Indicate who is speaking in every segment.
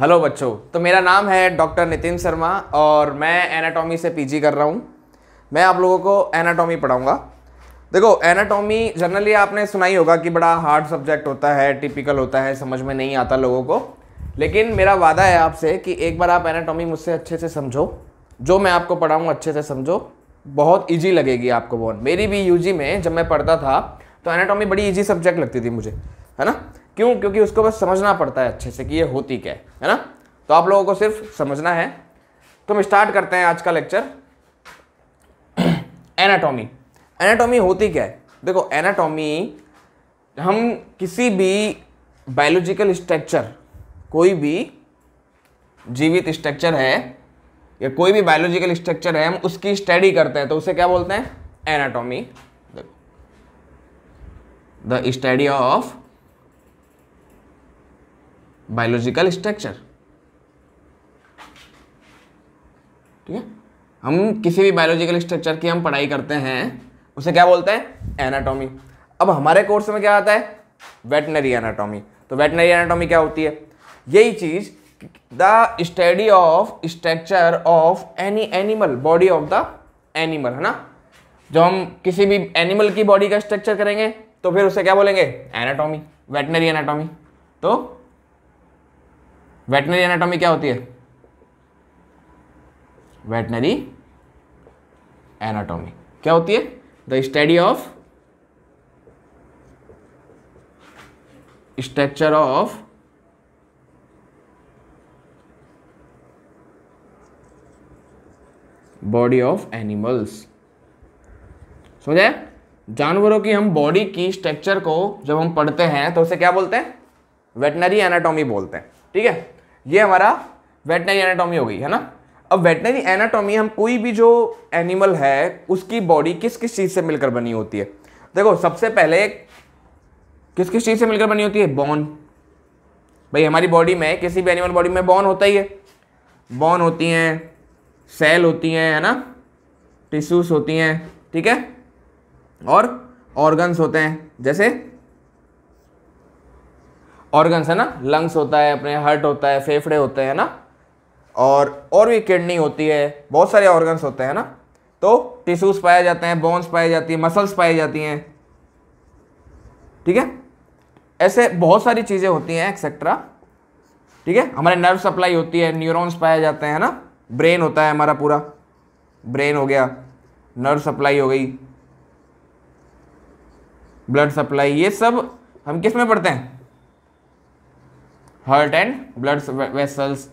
Speaker 1: hello बच्चों तो मेरा नाम है डॉक्टर नितिन शर्मा और मैं एनाटॉमी से पीजी कर रहा हूँ मैं आप लोगों को एनाटॉमी पढ़ाऊँगा देखो एनाटॉमी जनरली आपने सुना ही होगा कि बड़ा हार्ड सब्जेक्ट होता है टिपिकल होता है समझ में नहीं आता लोगों को लेकिन मेरा वादा है आपसे कि एक बार आप एनाटॉमी मुझसे अच्छे से समझो जो मैं आपको पढ़ाऊँ अच्छे से समझो बहुत ईजी लगेगी आपको बहुत मेरी भी यू में जब मैं पढ़ता था तो एनाटॉमी बड़ी ईजी सब्जेक्ट लगती थी मुझे है ना क्यों क्योंकि उसको बस समझना पड़ता है अच्छे से कि ये होती क्या है है ना तो आप लोगों को सिर्फ समझना है तो हम स्टार्ट करते हैं आज का लेक्चर एनाटॉमी एनाटॉमी होती क्या है देखो एनाटॉमी हम किसी भी बायोलॉजिकल स्ट्रक्चर कोई भी जीवित स्ट्रक्चर है या कोई भी बायोलॉजिकल स्ट्रक्चर है हम उसकी स्टडी करते हैं तो उसे क्या बोलते हैं एनाटॉमी देखो the study of biological structure ठीक है हम किसी भी बायोलॉजिकल स्ट्रक्चर की हम पढ़ाई करते हैं उसे क्या बोलते हैं एनाटॉमी अब हमारे कोर्स में क्या आता है वेटनरी एनाटॉमी तो वेटनरी एनाटॉमी क्या होती है यही चीज़ the study of structure of any animal body of the animal है ना जो हम किसी भी एनिमल की बॉडी का स्ट्रक्चर करेंगे तो फिर उसे क्या बोलेंगे एनाटॉमी वेटनरी एनाटॉमी तो वेटनरी एनाटॉमी क्या होती है वेटनरी एनाटॉमी क्या होती है the study of structure of body of animals समझे जानवरों की हम बॉडी की स्ट्रक्चर को जब हम पढ़ते हैं तो उसे क्या बोलते हैं वेटनरी एनाटॉमी बोलते हैं ठीक है ये हमारा वेटनरी एनाटॉमी हो गई है ना अब वेटनरी एनाटॉमी हम कोई भी जो एनिमल है उसकी बॉडी किस किस चीज़ से मिलकर बनी होती है देखो सबसे पहले किस किस चीज़ से मिलकर बनी होती है बॉन भाई हमारी बॉडी में किसी भी एनिमल बॉडी में बॉन होता ही है बॉन होती हैं सेल होती हैं है ना टिश्यूज होती हैं ठीक है और ऑर्गन्स होते हैं जैसे ऑर्गन्स है ना लंग्स होता है अपने हार्ट होता है फेफड़े होते हैं ना और और भी किडनी होती है बहुत सारे ऑर्गन्स होते हैं ना तो टिश्यूज पाए जाते हैं बोन्स पाए जाती हैं मसल्स पाई जाती हैं ठीक है ऐसे बहुत सारी चीज़ें होती हैं एक्सेट्रा ठीक है हमारे नर्व सप्लाई होती है न्यूरॉन्स पाए जाते हैं ना ब्रेन होता है हमारा पूरा ब्रेन हो गया नर्व सप्लाई हो गई ब्लड सप्लाई ये सब हम किस में पढ़ते हैं हर्ट एंड ब्लड वेसल्स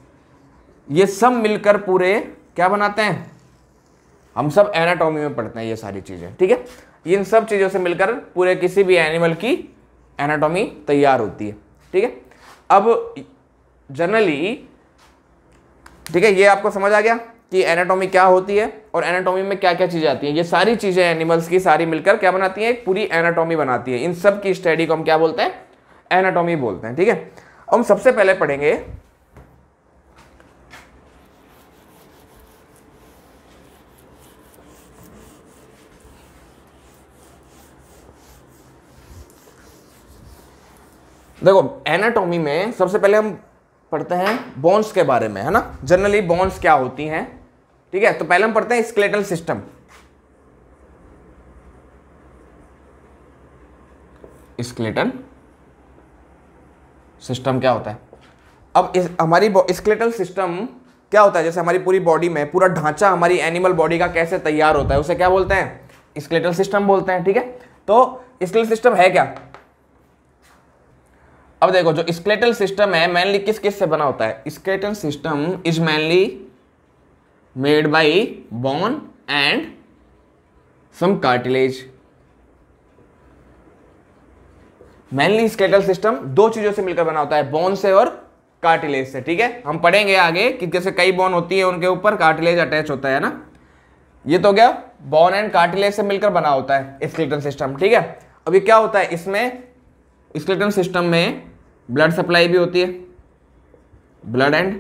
Speaker 1: ये सब मिलकर पूरे क्या बनाते हैं हम सब एनाटॉमी में पढ़ते हैं ये सारी चीज़ें ठीक है इन सब चीज़ों से मिलकर पूरे किसी भी एनिमल की एनाटॉमी तैयार होती है ठीक है अब जनरली ठीक है ये आपको समझ आ गया कि एनाटॉमी क्या होती है और एनाटॉमी में क्या क्या चीज़ें आती हैं ये सारी चीज़ें एनिमल्स की सारी मिलकर क्या बनाती हैं पूरी एनाटॉमी बनाती है इन सब की स्टडी को हम क्या बोलते हैं एनाटॉमी बोलते हैं ठीक है हम सबसे पहले पढ़ेंगे देखो एनाटॉमी में सबसे पहले हम पढ़ते हैं बोन्स के बारे में है ना जनरली बोन्स क्या होती हैं ठीक है तो पहले हम पढ़ते हैं स्केलेटल सिस्टम स्केलेटल सिस्टम क्या होता है अब इस हमारी स्केलेटल सिस्टम क्या होता है जैसे हमारी पूरी बॉडी में पूरा ढांचा हमारी एनिमल बॉडी का कैसे तैयार होता है उसे क्या बोलते हैं स्केलेटल सिस्टम बोलते हैं ठीक है तो स्केलेटल सिस्टम है क्या अब देखो जो स्केलेटल सिस्टम है मेनली किस किस से बना होता है skeletal system is mainly made by bone and some cartilage mainly skeletal system दो चीजों से मिलकर बना होता है बोन से और कार्टिलेज से ठीक है हम पढ़ेंगे आगे कि जैसे कई बोन होती है उनके ऊपर कार्टिलेज अटैच होता है ना ये तो क्या बोन एंड कार्टिलेज से मिलकर बना होता है स्केलेटल सिस्टम ठीक है अब ये क्या होता है इसमें स्केलेटल सिस्टम में ब्लड सप्लाई भी होती है ब्लड एंड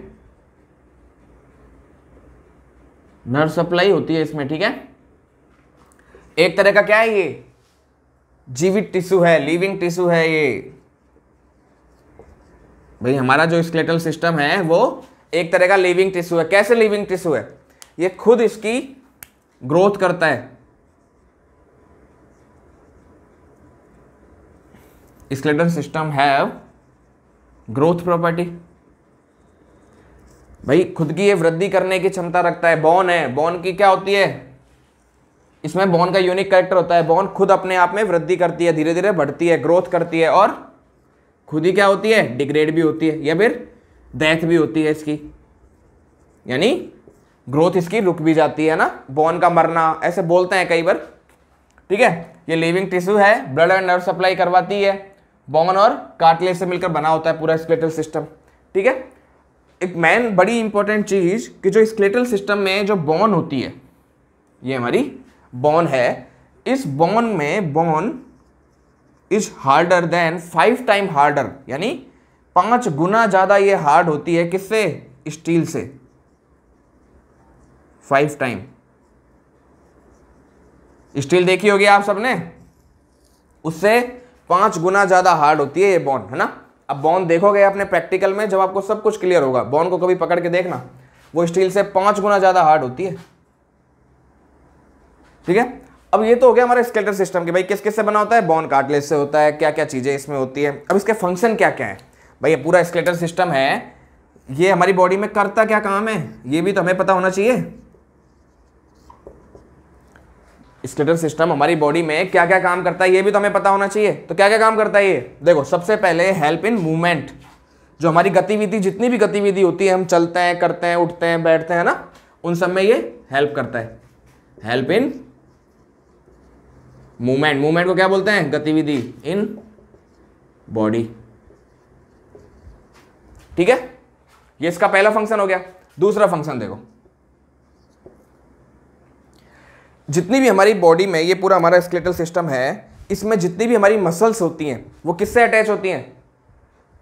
Speaker 1: नर्व सप्लाई होती है इसमें ठीक है एक तरह का क्या है ये जीवित टिश्यू है लिविंग टिश्यू है ये भाई हमारा जो स्केलेटल सिस्टम है वो एक तरह का लिविंग टिश्यू है कैसे लिविंग टिश्यू है ये खुद इसकी ग्रोथ करता है skeletal system have growth property भाई खुद की ये वृद्धि करने की क्षमता रखता है बॉन है बोन की क्या होती है इसमें बोन का यूनिक करेक्टर होता है बोन खुद अपने आप में वृद्धि करती है धीरे धीरे बढ़ती है ग्रोथ करती है और खुद ही क्या होती है डिग्रेड भी होती है या फिर डेथ भी होती है इसकी यानी ग्रोथ इसकी रुक भी जाती है ना बोन का मरना ऐसे बोलते हैं कई बार ठीक है ये लिविंग टिश्यू है ब्लड एंड नर्व सप्लाई करवाती है बॉन और काटले से मिलकर बना होता है पूरा स्केलेटल सिस्टम ठीक है एक मेन बड़ी इंपॉर्टेंट चीज़ कि जो स्केलेटल सिस्टम में जो बॉन होती है ये हमारी बॉन है इस बॉन में bone is harder than five time harder यानी पांच गुना ज़्यादा ये हार्ड होती है किससे स्टील से फाइव टाइम स्टील देखी होगी आप सबने उससे पांच गुना ज़्यादा हार्ड होती है ये बॉन है ना अब बॉन देखोगे अपने प्रैक्टिकल में जब आपको सब कुछ क्लियर होगा बॉन को कभी पकड़ के देखना वो स्टील से पांच गुना ज़्यादा हार्ड होती है ठीक है अब ये तो हो गया हमारा स्केल्टर सिस्टम के भाई किस किस से बना होता है बॉन कार्टलेज से होता है क्या क्या चीज़ें इसमें होती है अब इसके फंक्शन क्या क्या है भाई ये पूरा स्केल्टर सिस्टम है ये हमारी बॉडी में करता क्या काम है ये भी तो हमें पता होना चाहिए स्केटर सिस्टम हमारी बॉडी में क्या क्या काम करता है ये भी तो हमें पता होना चाहिए तो क्या क्या काम करता है ये देखो सबसे पहले हेल्प इन मूवमेंट जो हमारी गतिविधि जितनी भी गतिविधि होती है हम चलते हैं करते हैं उठते हैं बैठते हैं ना उन सब में ये हेल्प करता है हेल्प इन मूवमेंट मूवमेंट को क्या बोलते हैं गतिविधि इन बॉडी ठीक है ये इसका पहला फंक्शन हो गया दूसरा फंक्शन देखो जितनी भी हमारी बॉडी में ये पूरा हमारा स्केलेटल सिस्टम है इसमें जितनी भी हमारी मसल्स होती हैं वो किससे अटैच होती हैं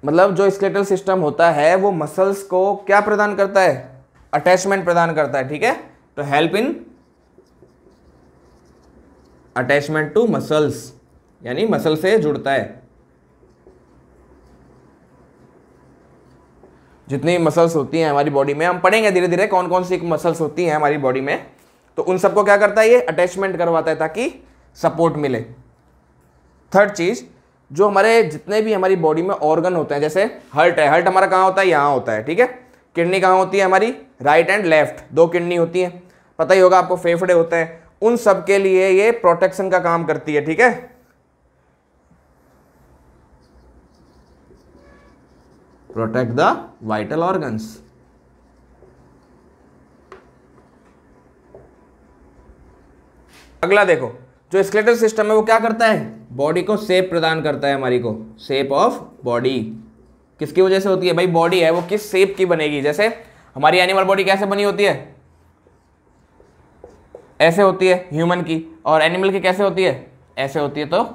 Speaker 1: मतलब जो स्केलेटल सिस्टम होता है वो मसल्स को क्या प्रदान करता है अटैचमेंट प्रदान करता है ठीक है तो help in attachment to muscles यानी मसल से जुड़ता है जितनी मसल्स होती हैं हमारी बॉडी में हम पढ़ेंगे धीरे धीरे कौन कौन सी मसल्स होती हैं हमारी बॉडी में तो उन सबको क्या करता है ये अटैचमेंट करवाता है ताकि सपोर्ट मिले थर्ड चीज़ जो हमारे जितने भी हमारी बॉडी में ऑर्गन होते हैं जैसे हर्ट है हर्ट हमारा कहाँ होता है यहाँ होता है ठीक है किडनी कहाँ होती है हमारी राइट एंड लेफ्ट दो किडनी होती है पता ही होगा आपको फेफड़े होते हैं उन सब के लिए ये प्रोटेक्शन का काम करती है ठीक है प्रोटेक्ट द वाइटल ऑर्गन्स अगला देखो जो स्केलेटल सिस्टम है वो क्या करता है बॉडी को सेप प्रदान करता है हमारी को शेप ऑफ बॉडी किसकी वजह से होती है भाई बॉडी है वो किस शेप की बनेगी जैसे हमारी एनिमल बॉडी कैसे बनी होती है ऐसे होती है ह्यूमन की और एनिमल की कैसे होती है ऐसे होती है तो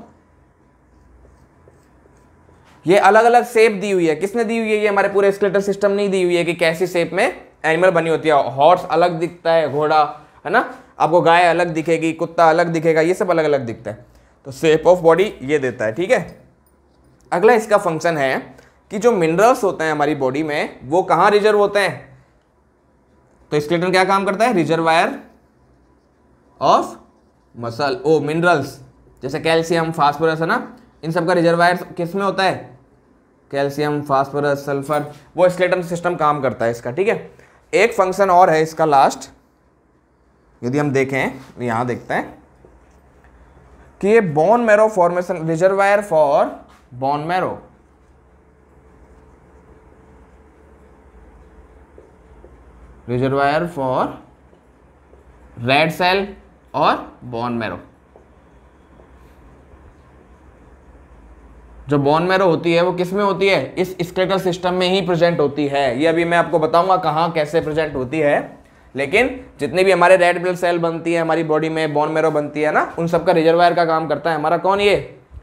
Speaker 1: ये अलग अलग शेप दी हुई है किसने दी हुई है ये हमारे पूरे स्केलेटल सिस्टम नहीं दी हुई है कि कैसी शेप में एनिमल बनी होती है हॉर्स अलग दिखता है घोड़ा है ना आपको गाय अलग दिखेगी कुत्ता अलग दिखेगा ये सब अलग अलग दिखता है तो शेप ऑफ बॉडी ये देता है ठीक है अगला इसका फंक्शन है कि जो मिनरल्स होते हैं हमारी बॉडी में वो कहाँ रिजर्व होते हैं तो स्केलेटन क्या काम करता है reservoir of muscle O minerals जैसे कैल्शियम फास्फोरस है ना इन सब का रिजर्वायर किस में होता है कैल्शियम फास्फोरस सल्फर वो स्केलेटन सिस्टम काम करता है इसका ठीक है एक फंक्शन और है इसका लास्ट यदि हम देखें यहाँ देखते हैं कि ये bone marrow formation reservoir for bone marrow reservoir for red cell और बॉन मैरो जो बॉन मैरो होती है वो किस में होती है इस स्केटल सिस्टम में ही प्रेजेंट होती है ये अभी मैं आपको बताऊंगा कहाँ कैसे प्रेजेंट होती है लेकिन जितने भी हमारे रेड ब्लड सेल बनती है हमारी बॉडी में बॉन मैरो बनती है ना उन सबका रिजर्वायर का काम करता है हमारा कौन ये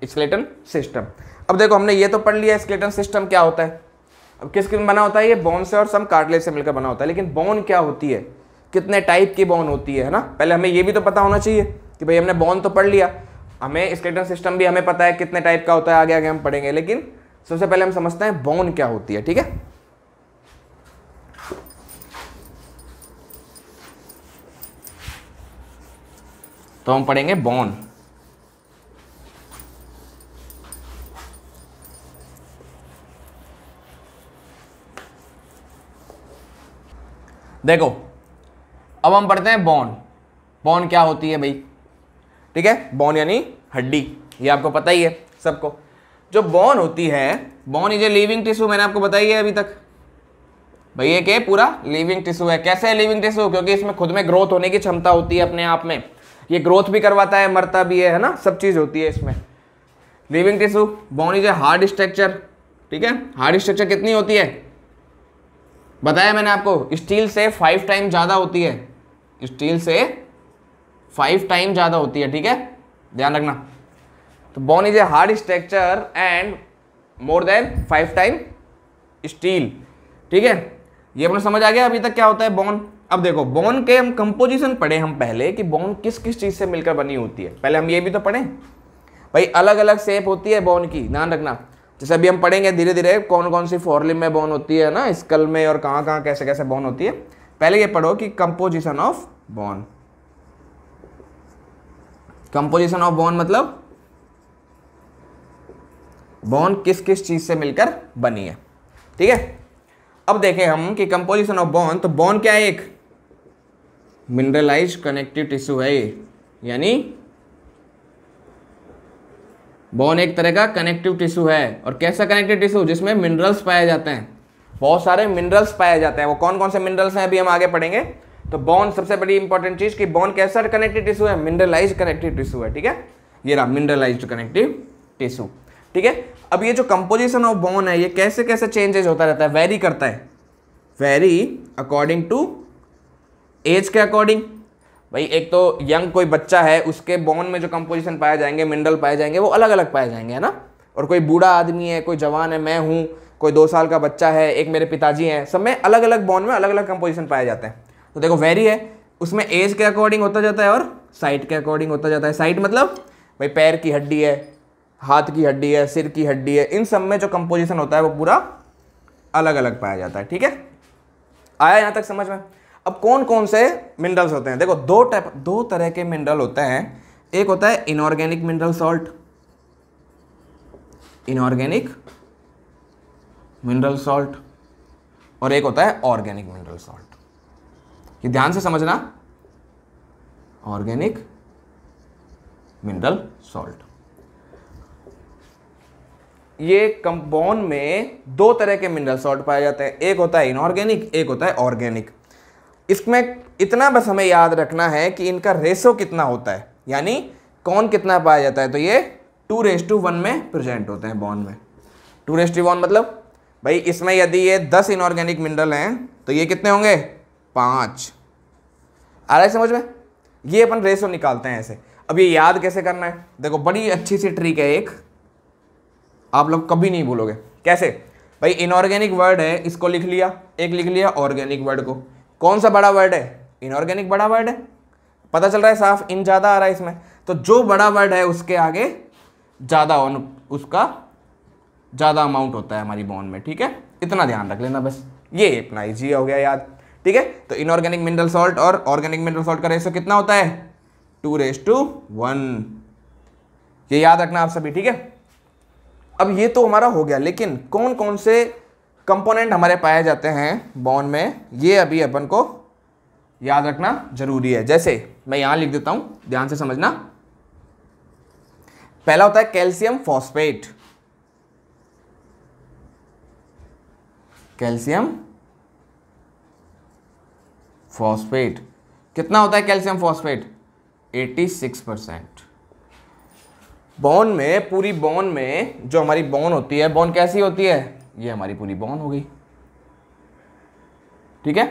Speaker 1: स्केलेटल सिस्टम अब देखो हमने ये तो पढ़ लिया स्केटन सिस्टम क्या होता है अब किस किस बना होता है ये बोन से और सम कार्टलेज से मिलकर बना होता है लेकिन बोन क्या होती है कितने टाइप की बॉन होती है ना पहले हमें ये भी तो पता होना चाहिए कि भाई हमने बॉन तो पढ़ लिया हमें स्केटन सिस्टम भी हमें पता है कितने टाइप का होता है आगे आगे हम पढ़ेंगे लेकिन सबसे पहले हम समझते हैं बॉन क्या होती है ठीक है तो हम पढ़ेंगे बॉन देखो अब हम पढ़ते हैं बोन बोन क्या होती है भाई ठीक है बॉन यानी हड्डी ये आपको पता ही है सबको जो बॉन होती है बॉन इज ए लिविंग टिश्यू मैंने आपको बताई है अभी तक भाई ये क्या पूरा लिविंग टिश्यू है कैसे है लिविंग टिश्यू क्योंकि इसमें खुद में ग्रोथ होने की क्षमता होती है अपने आप में ये ग्रोथ भी करवाता है मरता भी है है ना सब चीज़ होती है इसमें living tissue bone is a hard structure ठीक है हार्ड स्ट्रक्चर कितनी होती है बताया मैंने आपको स्टील से फाइव टाइम ज़्यादा होती है स्टील से फाइव टाइम ज़्यादा होती है ठीक है ध्यान रखना तो bone is a hard structure and more than five time steel ठीक है ये अपने समझ आ गया अभी तक क्या होता है बोन अब देखो बोन के हम कंपोजिशन पढ़े हम पहले कि बोन किस किस चीज़ से मिलकर बनी होती है पहले हम ये भी तो पढ़े भाई अलग अलग शेप होती है बोन की ध्यान रखना जैसे अभी हम पढ़ेंगे धीरे धीरे कौन कौन सी फॉरलिम में बोन होती है ना स्कल में और कहाँ कहाँ कैसे कैसे बोन होती है पहले ये पढ़ो कि composition of bone composition of bone मतलब बॉन किस किस चीज से मिलकर बनी है ठीक है अब देखें हम कि कंपोजिशन ऑफ बॉन तो बॉन क्या है एक मिनरलाइज कनेक्टिव टिश्यू है यानी बॉन एक तरह का कनेक्टिव टिश्यू है और कैसा कनेक्टिव टिश्यू जिसमें मिनरल्स पाए जाते हैं बहुत सारे मिनरल्स पाए जाते हैं वो कौन कौन से मिनरल्स हैं अभी हम आगे पढ़ेंगे तो बोन सबसे बड़ी इंपॉर्टेंट चीज़ कि बॉन कैसा कनेक्टिव टिश्यू है मिनरलाइज कनेक्टिव टिश्यू है ठीक है ये रहा मिनरलाइज कनेक्टिव टिश्यू ठीक है अब ये जो कंपोजिशन ऑफ बॉन है ये कैसे कैसे चेंजेज होता रहता है वेरी करता है वेरी अकॉर्डिंग टू एज के अकॉर्डिंग भाई एक तो यंग कोई बच्चा है उसके बॉन में जो कंपोजिशन पाए जाएंगे मिनरल पाए जाएंगे वो अलग अलग पाए जाएंगे है ना और कोई बूढ़ा आदमी है कोई जवान है मैं हूँ कोई दो साल का बच्चा है एक मेरे पिताजी हैं सब में अलग अलग बॉन्ड में अलग अलग कंपोजिशन पाए जाते हैं तो देखो वेरी है उसमें एज के अकॉर्डिंग होता जाता है और साइट के अकॉर्डिंग होता जाता है साइट मतलब भाई पैर की हड्डी है हाथ की हड्डी है सिर की हड्डी है इन सब में जो कंपोजिशन होता है वो पूरा अलग अलग पाया जाता है ठीक है आया यहाँ तक समझ में अब कौन कौन से मिनरल्स होते हैं देखो दो टाइप दो तरह के मिनरल होते हैं एक होता है inorganic mineral salt inorganic mineral salt और एक होता है ऑर्गेनिक मिनरल सॉल्ट ये ध्यान से समझना ऑर्गेनिक मिनरल सॉल्ट ये कंपाउंड में दो तरह के मिनरल सॉल्ट पाए जाते हैं एक होता है इनऑर्गेनिक एक होता है ऑर्गेनिक इसमें इतना बस हमें याद रखना है कि इनका रेशो कितना होता है यानी कौन कितना पाया जाता है तो ये टू रेस टू वन में प्रेजेंट होते हैं बॉन्ड में टू रेस टू वन मतलब भाई इसमें यदि ये दस इनऑर्गेनिक मिनरल हैं तो ये कितने होंगे पाँच आ रहा है समझ में ये अपन रेसो निकालते हैं ऐसे अब ये याद कैसे करना है देखो बड़ी अच्छी सी ट्रिक है एक आप लोग कभी नहीं भूलोगे कैसे भाई इनऑर्गेनिक वर्ड है इसको लिख लिया एक लिख लिया ऑर्गेनिक वर्ड को कौन सा बड़ा वर्ड है इनऑर्गेनिक बड़ा वर्ड है पता चल रहा है साफ इन ज़्यादा आ रहा है इसमें तो जो बड़ा वर्ड है उसके आगे ज़्यादा उसका ज़्यादा अमाउंट होता है हमारी बॉन्ड में ठीक है इतना ध्यान रख लेना बस ये अपना इजी हो गया याद ठीक है तो इनऑर्गेनिक मिनरल सॉल्ट और ऑर्गेनिक मिनरल सॉल्ट का रेशो कितना होता है टू रेस टू वन ये याद रखना आप सभी ठीक है अब ये तो हमारा हो गया लेकिन कौन कौन से कंपोनेंट हमारे पाए जाते हैं बॉन्ड में ये अभी अपन को याद रखना जरूरी है जैसे मैं यहां लिख देता हूं ध्यान से समझना पहला होता है कैल्शियम फॉस्फेट कैल्शियम फॉस्फेट कितना होता है कैल्शियम फॉस्फेट 86 परसेंट बॉन में पूरी बॉन में जो हमारी बॉन होती है बॉन कैसी होती है ये हमारी पूरी बॉन हो गई ठीक है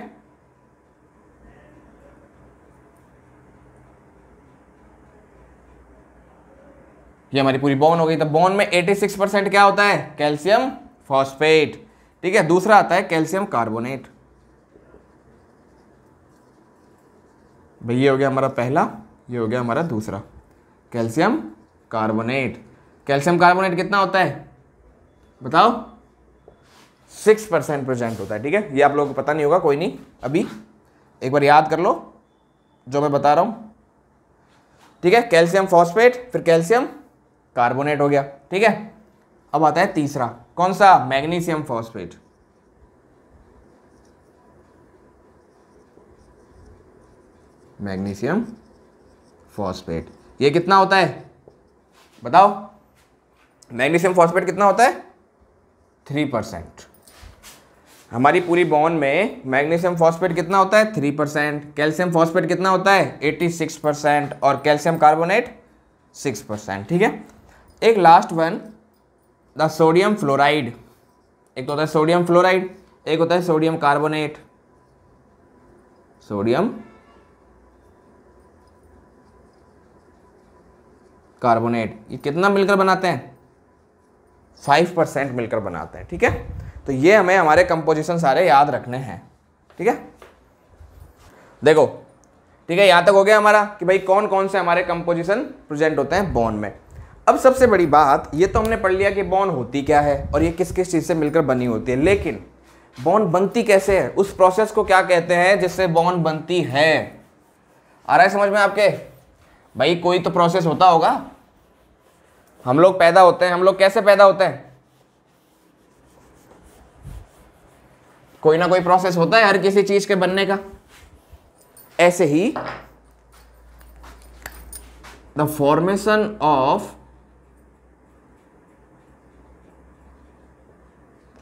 Speaker 1: ये हमारी पूरी बॉन हो गई तो बॉन में 86 परसेंट क्या होता है कैल्शियम फॉस्फेट ठीक है दूसरा आता है कैल्शियम कार्बोनेट भाई ये हो गया हमारा पहला ये हो गया हमारा दूसरा कैल्शियम कार्बोनेट कैल्शियम कार्बोनेट कितना होता है बताओ सिक्स परसेंट प्रजेंट होता है ठीक है ये आप लोगों को पता नहीं होगा कोई नहीं अभी एक बार याद कर लो जो मैं बता रहा हूँ ठीक है कैल्शियम फॉस्फेट फिर कैल्शियम कार्बोनेट हो गया ठीक है अब आता है तीसरा कौन सा मैग्नीशियम फॉस्फेट मैग्नीशियम फॉस्फेट ये कितना होता है बताओ मैग्नीशियम फॉस्फेट कितना होता है थ्री परसेंट हमारी पूरी बॉन में मैग्नीशियम फॉस्फेट कितना होता है थ्री परसेंट कैल्शियम फॉस्फेट कितना होता है एट्टी सिक्स परसेंट और कैल्शियम कार्बोनेट सिक्स परसेंट ठीक है एक last one the sodium fluoride एक तो होता है सोडियम फ्लोराइड एक होता है सोडियम कार्बोनेट सोडियम कार्बोनेट ये कितना मिलकर बनाते हैं फाइव परसेंट मिलकर बनाते हैं ठीक है तो ये हमें हमारे कंपोजिशन सारे याद रखने हैं ठीक है देखो ठीक है यहां तक हो गया हमारा कि भाई कौन कौन से हमारे कंपोजिशन प्रेजेंट होते हैं बॉन्ड में अब सबसे बड़ी बात ये तो हमने पढ़ लिया कि बॉन्ड होती क्या है और ये किस किस चीज़ से मिलकर बनी होती है लेकिन बॉन्ड बनती कैसे है उस प्रोसेस को क्या कहते हैं जिससे बॉन्ड बनती है आ रहा है समझ में आपके भाई कोई तो प्रोसेस होता होगा हम लोग पैदा होते हैं हम लोग कैसे पैदा होते हैं कोई ना कोई प्रोसेस होता है हर किसी चीज के बनने का ऐसे ही the formation of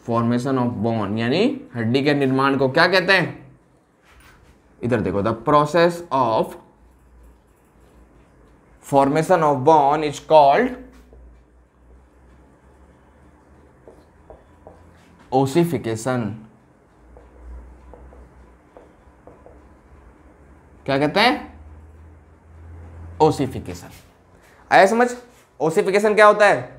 Speaker 1: formation of bone यानी हड्डी के निर्माण को क्या कहते हैं इधर देखो the process of formation of bone is called ossification क्या कहते हैं ओसिफिकेशन आया समझ ओसिफिकेशन क्या होता है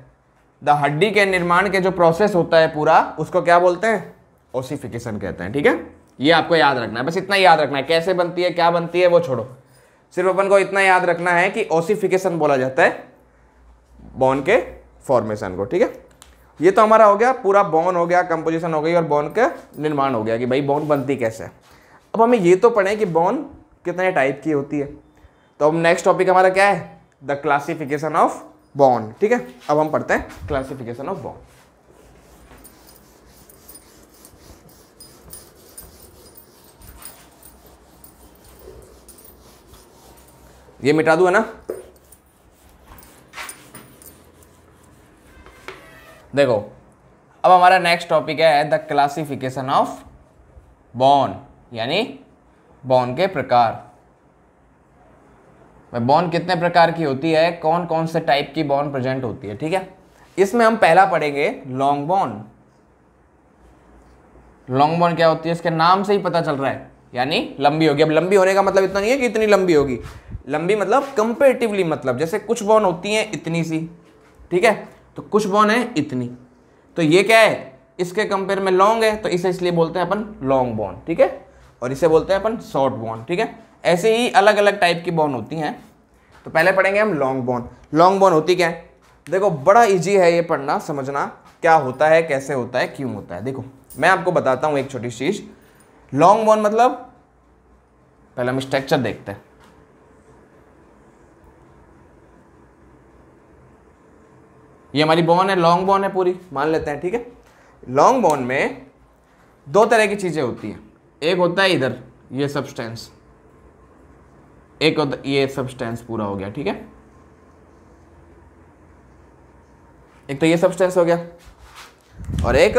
Speaker 1: द हड्डी के निर्माण के जो प्रोसेस होता है पूरा उसको क्या बोलते हैं ओसिफिकेशन कहते हैं ठीक है ये आपको याद रखना है बस इतना याद रखना है कैसे बनती है क्या बनती है वो छोड़ो सिर्फ अपन को इतना याद रखना है कि ओसिफिकेशन बोला जाता है बॉन के फॉर्मेशन को ठीक है ये तो हमारा हो गया पूरा बॉन हो गया कंपोजिशन हो गई और बोन का निर्माण हो गया कि भाई बॉन बनती कैसे है अब हमें ये तो पढ़े कि बॉन कितने टाइप की होती है तो अब नेक्स्ट टॉपिक हमारा क्या है द क्लासिफिकेशन ऑफ बॉन्ड ठीक है अब हम पढ़ते हैं क्लासिफिकेशन ऑफ बॉन्ड ये मिटा दू है ना देखो अब हमारा नेक्स्ट टॉपिक है द क्लासिफिकेशन ऑफ बॉन यानी बॉन के प्रकार बॉन कितने प्रकार की होती है कौन कौन से टाइप की बॉन प्रेजेंट होती है ठीक है इसमें हम पहला पढ़ेंगे लॉन्ग बॉन लॉन्ग बॉन क्या होती है इसके नाम से ही पता चल रहा है यानी लंबी होगी अब लंबी होने का मतलब इतना नहीं है कि इतनी लंबी होगी लंबी मतलब कंपेरेटिवली मतलब जैसे कुछ बॉन होती हैं इतनी सी ठीक है तो कुछ बॉन है इतनी तो ये क्या है इसके कंपेयर में लॉन्ग है तो इसे इसलिए बोलते हैं अपन लॉन्ग बॉन ठीक है और इसे बोलते हैं अपन शॉर्ट बॉन ठीक है ऐसे ही अलग अलग टाइप की बोन होती हैं तो पहले पढ़ेंगे हम लॉन्ग बोन लॉन्ग बोन होती क्या है देखो बड़ा इजी है ये पढ़ना समझना क्या होता है कैसे होता है क्यों होता है देखो मैं आपको बताता हूँ एक छोटी चीज़ लॉन्ग बोन मतलब पहले हम स्ट्रक्चर देखते हैं ये हमारी बोन है लॉन्ग बोन है पूरी मान लेते हैं ठीक है लॉन्ग बोन में दो तरह की चीज़ें होती हैं एक होता है इधर ये सब्सटेंस एक ये सब्सटेंस पूरा हो गया ठीक है एक तो ये सब्सटेंस हो गया और एक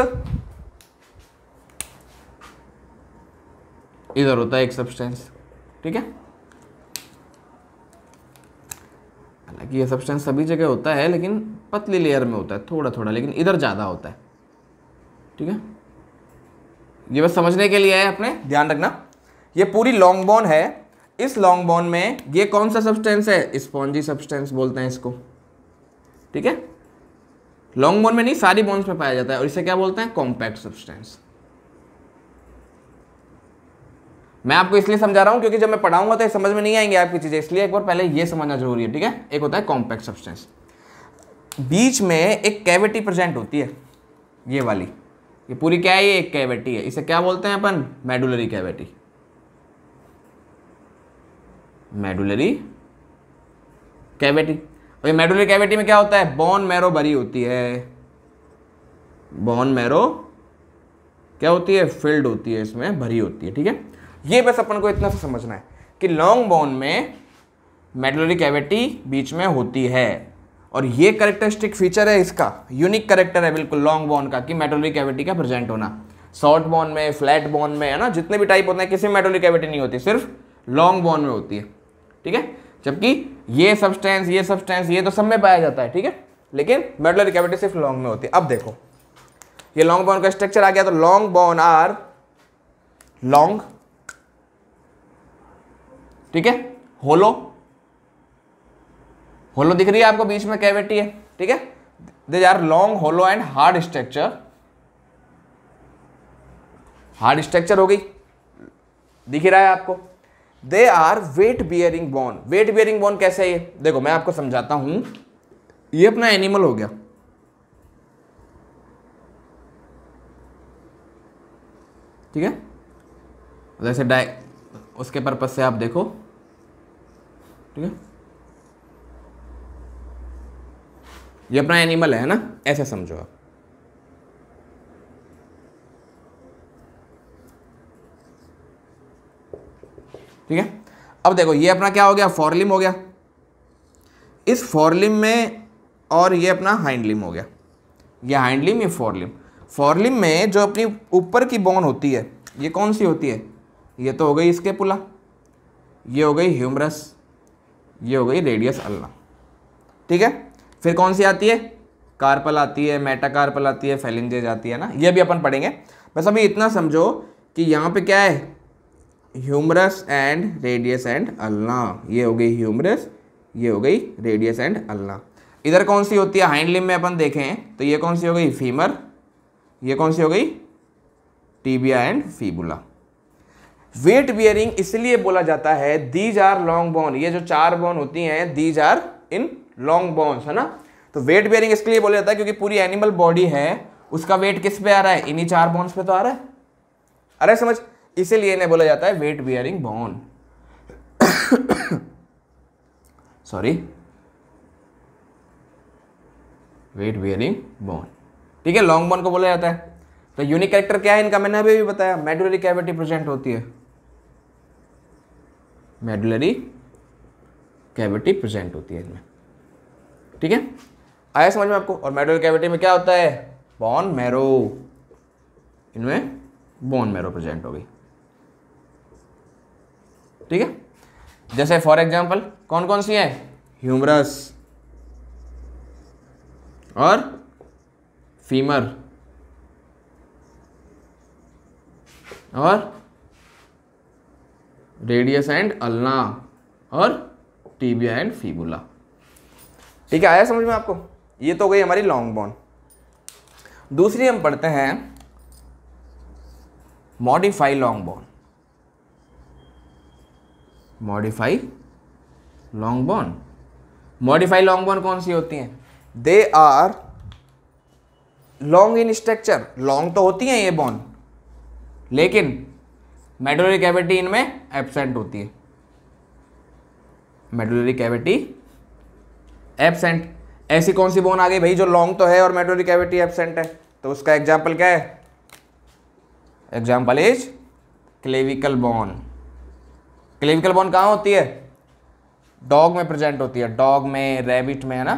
Speaker 1: इधर होता है एक सब्सटेंस ठीक है हालांकि ये सब्सटेंस सभी जगह होता है लेकिन पतली लेयर में होता है थोड़ा थोड़ा लेकिन इधर ज़्यादा होता है ठीक है ये बस समझने के लिए है अपने ध्यान रखना ये पूरी लॉन्ग बोन है इस लॉन्ग बॉन में ये कौन सा सब्सटेंस है स्पॉन्जी सब्सटेंस बोलते हैं इसको ठीक है लॉन्ग बॉन में नहीं सारी बॉन्स में पाया जाता है और इसे क्या बोलते हैं कॉम्पैक्ट सब्सटेंस मैं आपको इसलिए समझा रहा हूं क्योंकि जब मैं पढ़ाऊंगा तो समझ में नहीं आएंगे आपकी चीज़ें इसलिए एक बार पहले यह समझना जरूरी है ठीक है एक होता है कॉम्पैक्ट सब्सटेंस बीच में एक कैविटी प्रेजेंट होती है ये वाली ये पूरी क्या है ये एक कैविटी है इसे क्या बोलते हैं अपन मेडुलरी कैविटी मेडुलरी कैविटी और ये मेडुलरी कैविटी में क्या होता है बॉन मैरो भरी होती है बॉन मैरो क्या होती है फिल्ड होती है इसमें भरी होती है ठीक है ये बस अपन को इतना सा समझना है कि लॉन्ग बोन में मेडुलरी कैविटी बीच में होती है और ये करेक्टरिस्टिक फीचर है इसका यूनिक करेक्टर है बिल्कुल लॉन्ग बोन का कि मेडुलरी कैविटी का प्रेजेंट होना शॉर्ट बोन में फ्लैट बोन में है ना जितने भी टाइप होते हैं किसी मेडुलरी कैविटी नहीं होती सिर्फ लॉन्ग बोन में होती है ठीक है जबकि ये सब्सटेंस ये सब्सटेंस ये तो सब में पाया जाता है ठीक है लेकिन मेडुलर कैविटी सिर्फ लॉन्ग में होती है अब देखो ये लॉन्ग बोन का स्ट्रक्चर आ गया तो लॉन्ग बोन आर लॉन्ग ठीक है होलो होलो दिख रही है आपको बीच में कैविटी है ठीक है they are long hollow and hard structure hard structure हो गई दिख रहा है आपको they are weight bearing bone weight bearing bone कैसे है देखो मैं आपको समझाता हूं ये अपना एनिमल हो गया ठीक है जैसे डाय उसके पर्पज से आप देखो ठीक है ये अपना एनिमल है ना ऐसे समझो आप ठीक है अब देखो ये अपना क्या हो गया फॉरलिम हो गया इस फॉरलिम में और ये अपना हाइंडलिम हो गया ये हाइंडलिम ये फॉरलिम फॉरलिम में जो अपनी ऊपर की बोन होती है ये कौन सी होती है ये तो हो गई इसके पुला ये हो गई ह्यूमरस ये हो गई रेडियस अल्ना ठीक है फिर कौन सी आती है कार्पल आती है मेटाकार्पल आती है फेलिंजेज आती है ना ये भी अपन पढ़ेंगे बस अभी इतना समझो कि यहाँ पे क्या है humerus and radius and ulna ये हो गई ह्यूमरस ये हो गई रेडियस एंड अल्ला इधर कौन सी होती है हाइंड लिम में अपन देखें तो ये कौन सी हो गई फीमर ये कौन सी हो गई tibia and fibula weight bearing इसलिए बोला जाता है दीज आर लॉन्ग बोन ये जो चार बोन होती हैं these are in long bones है ना तो वेट बियरिंग इसलिए बोला जाता है क्योंकि पूरी एनिमल बॉडी है उसका वेट किस पे आ रहा है इन्हीं चार बोन्स पे तो आ रहा है अरे समझ इसीलिए इन्हें बोला जाता है weight bearing bone sorry weight bearing bone ठीक है लॉन्ग बोन को बोला जाता है तो यूनिक कैरेक्टर क्या है इनका मैंने अभी भी बताया मेडुलरी कैविटी प्रेजेंट होती है मेडुलरी कैविटी प्रेजेंट होती है इनमें ठीक है आया समझ में आपको और मेडुलरी कैविटी में क्या होता है बॉन मैरो इनमें बोन मैरो प्रेजेंट हो गई ठीक है जैसे फॉर एग्जाम्पल कौन कौन सी है ह्यूमरस और फीमर और रेडियस एंड अल्ना और टीबिया एंड फीबुला ठीक है आया समझ में आपको ये तो गई हमारी लॉन्ग बॉन दूसरी हम पढ़ते हैं modify long bone modify long bone modify long bone कौन सी होती हैं they are long in structure long तो होती हैं ये बॉन लेकिन मेडुलरी कैविटी इनमें एबसेंट होती है मेडुलरी कैविटी एबसेंट ऐसी कौन सी बोन आ गई भाई जो लॉन्ग तो है और मेडुलरी कैविटी एबसेंट है तो उसका एग्जाम्पल क्या है example is clavicle bone clavicle bone कहाँ होती है डॉग में प्रेजेंट होती है डॉग में रेबिट में है ना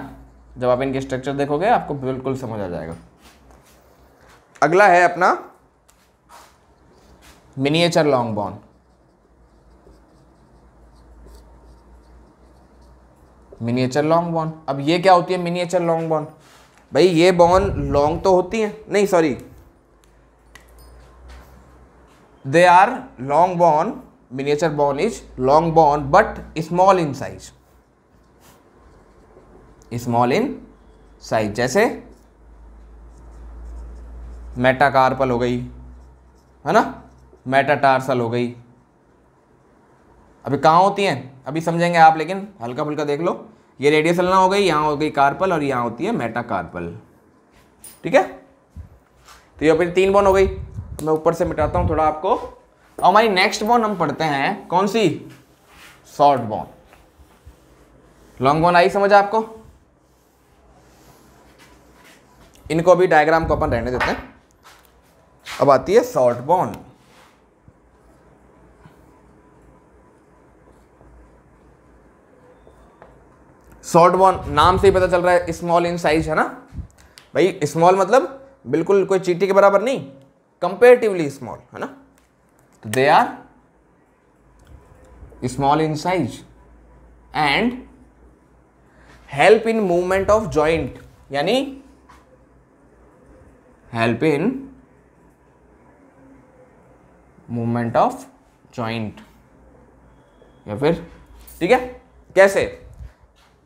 Speaker 1: जब आप इनके स्ट्रक्चर देखोगे आपको बिल्कुल समझ आ जाएगा अगला है अपना miniature long bone miniature long bone अब ये क्या होती है मिनिएचर लॉन्ग बॉन भाई ये बॉन लॉन्ग तो होती है नहीं sorry they are long bone miniature bone is long bone but small in size small in size जैसे मेटाकार्पल हो गई है ना मेटाटार्सल हो गई अभी कहाँ होती हैं अभी समझेंगे आप लेकिन हल्का फुल्का देख लो ये रेडियसल ना हो गई यहाँ हो गई कार्पल और यहाँ होती है मेटाकार्पल ठीक है तो ये अपनी तीन बॉन हो गई मैं ऊपर से मिटाता हूँ थोड़ा आपको और हमारी नेक्स्ट बॉन्ड हम पढ़ते हैं कौन सी शॉर्ट बॉन्ड लॉन्ग बॉन्ड आई समझ आपको इनको भी डायग्राम को अपन रहने देते हैं अब आती है शॉर्ट बॉन्ड शॉर्ट बॉन्ड नाम से ही पता चल रहा है स्मॉल इन साइज है ना भाई स्मॉल मतलब बिल्कुल कोई चीटी के बराबर नहीं कंपेरेटिवली स्मॉल है ना तो they are small in size and help in movement of joint यानी help in movement of joint या फिर ठीक है कैसे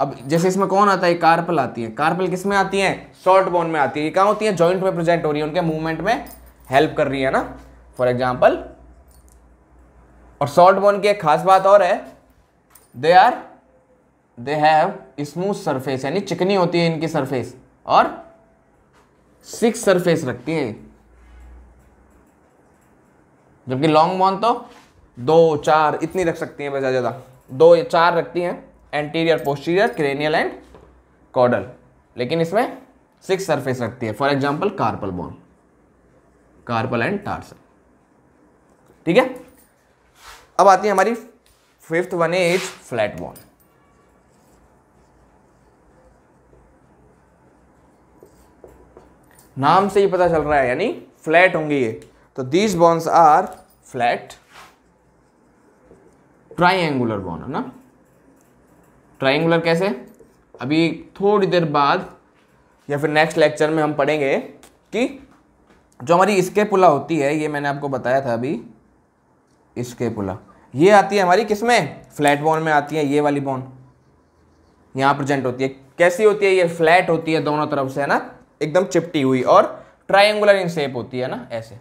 Speaker 1: अब जैसे इसमें कौन आता है कार्पल आती है कार्पल किस में आती है शॉर्ट बोन में आती है ये कहाँ होती है जॉइंट में प्रेजेंट हो रही है उनके मूवमेंट में हेल्प कर रही है ना फॉर एग्जाम्पल और सॉल्ट बोन की एक खास बात और है they are they have smooth surface यानी चिकनी होती है इनकी सरफेस और सिक्स सरफेस रखती है जबकि लॉन्ग बॉन तो दो चार इतनी रख सकती है ज़्यादा ज़्यादा दो या चार रखती हैं anterior posterior cranial and caudal लेकिन इसमें सिक्स सरफेस रखती है for example carpal bone carpal and tarsal ठीक है अब आती है हमारी फिफ्थ वन एज फ्लैट बॉन नाम से ही पता चल रहा है यानी फ्लैट होंगे ये तो these bones are flat triangular bone है ना ट्राइंगुलर कैसे अभी थोड़ी देर बाद या फिर नेक्स्ट लेक्चर में हम पढ़ेंगे कि जो हमारी इसके पुला होती है ये मैंने आपको बताया था अभी इसके पुला ये आती है हमारी किसमें फ्लैट बोन में आती है ये वाली बोन यहां प्रेजेंट होती है कैसी होती है ये फ्लैट होती है दोनों तरफ से है ना एकदम चिपटी हुई और ट्राइंगुलर इन शेप होती है ना ऐसे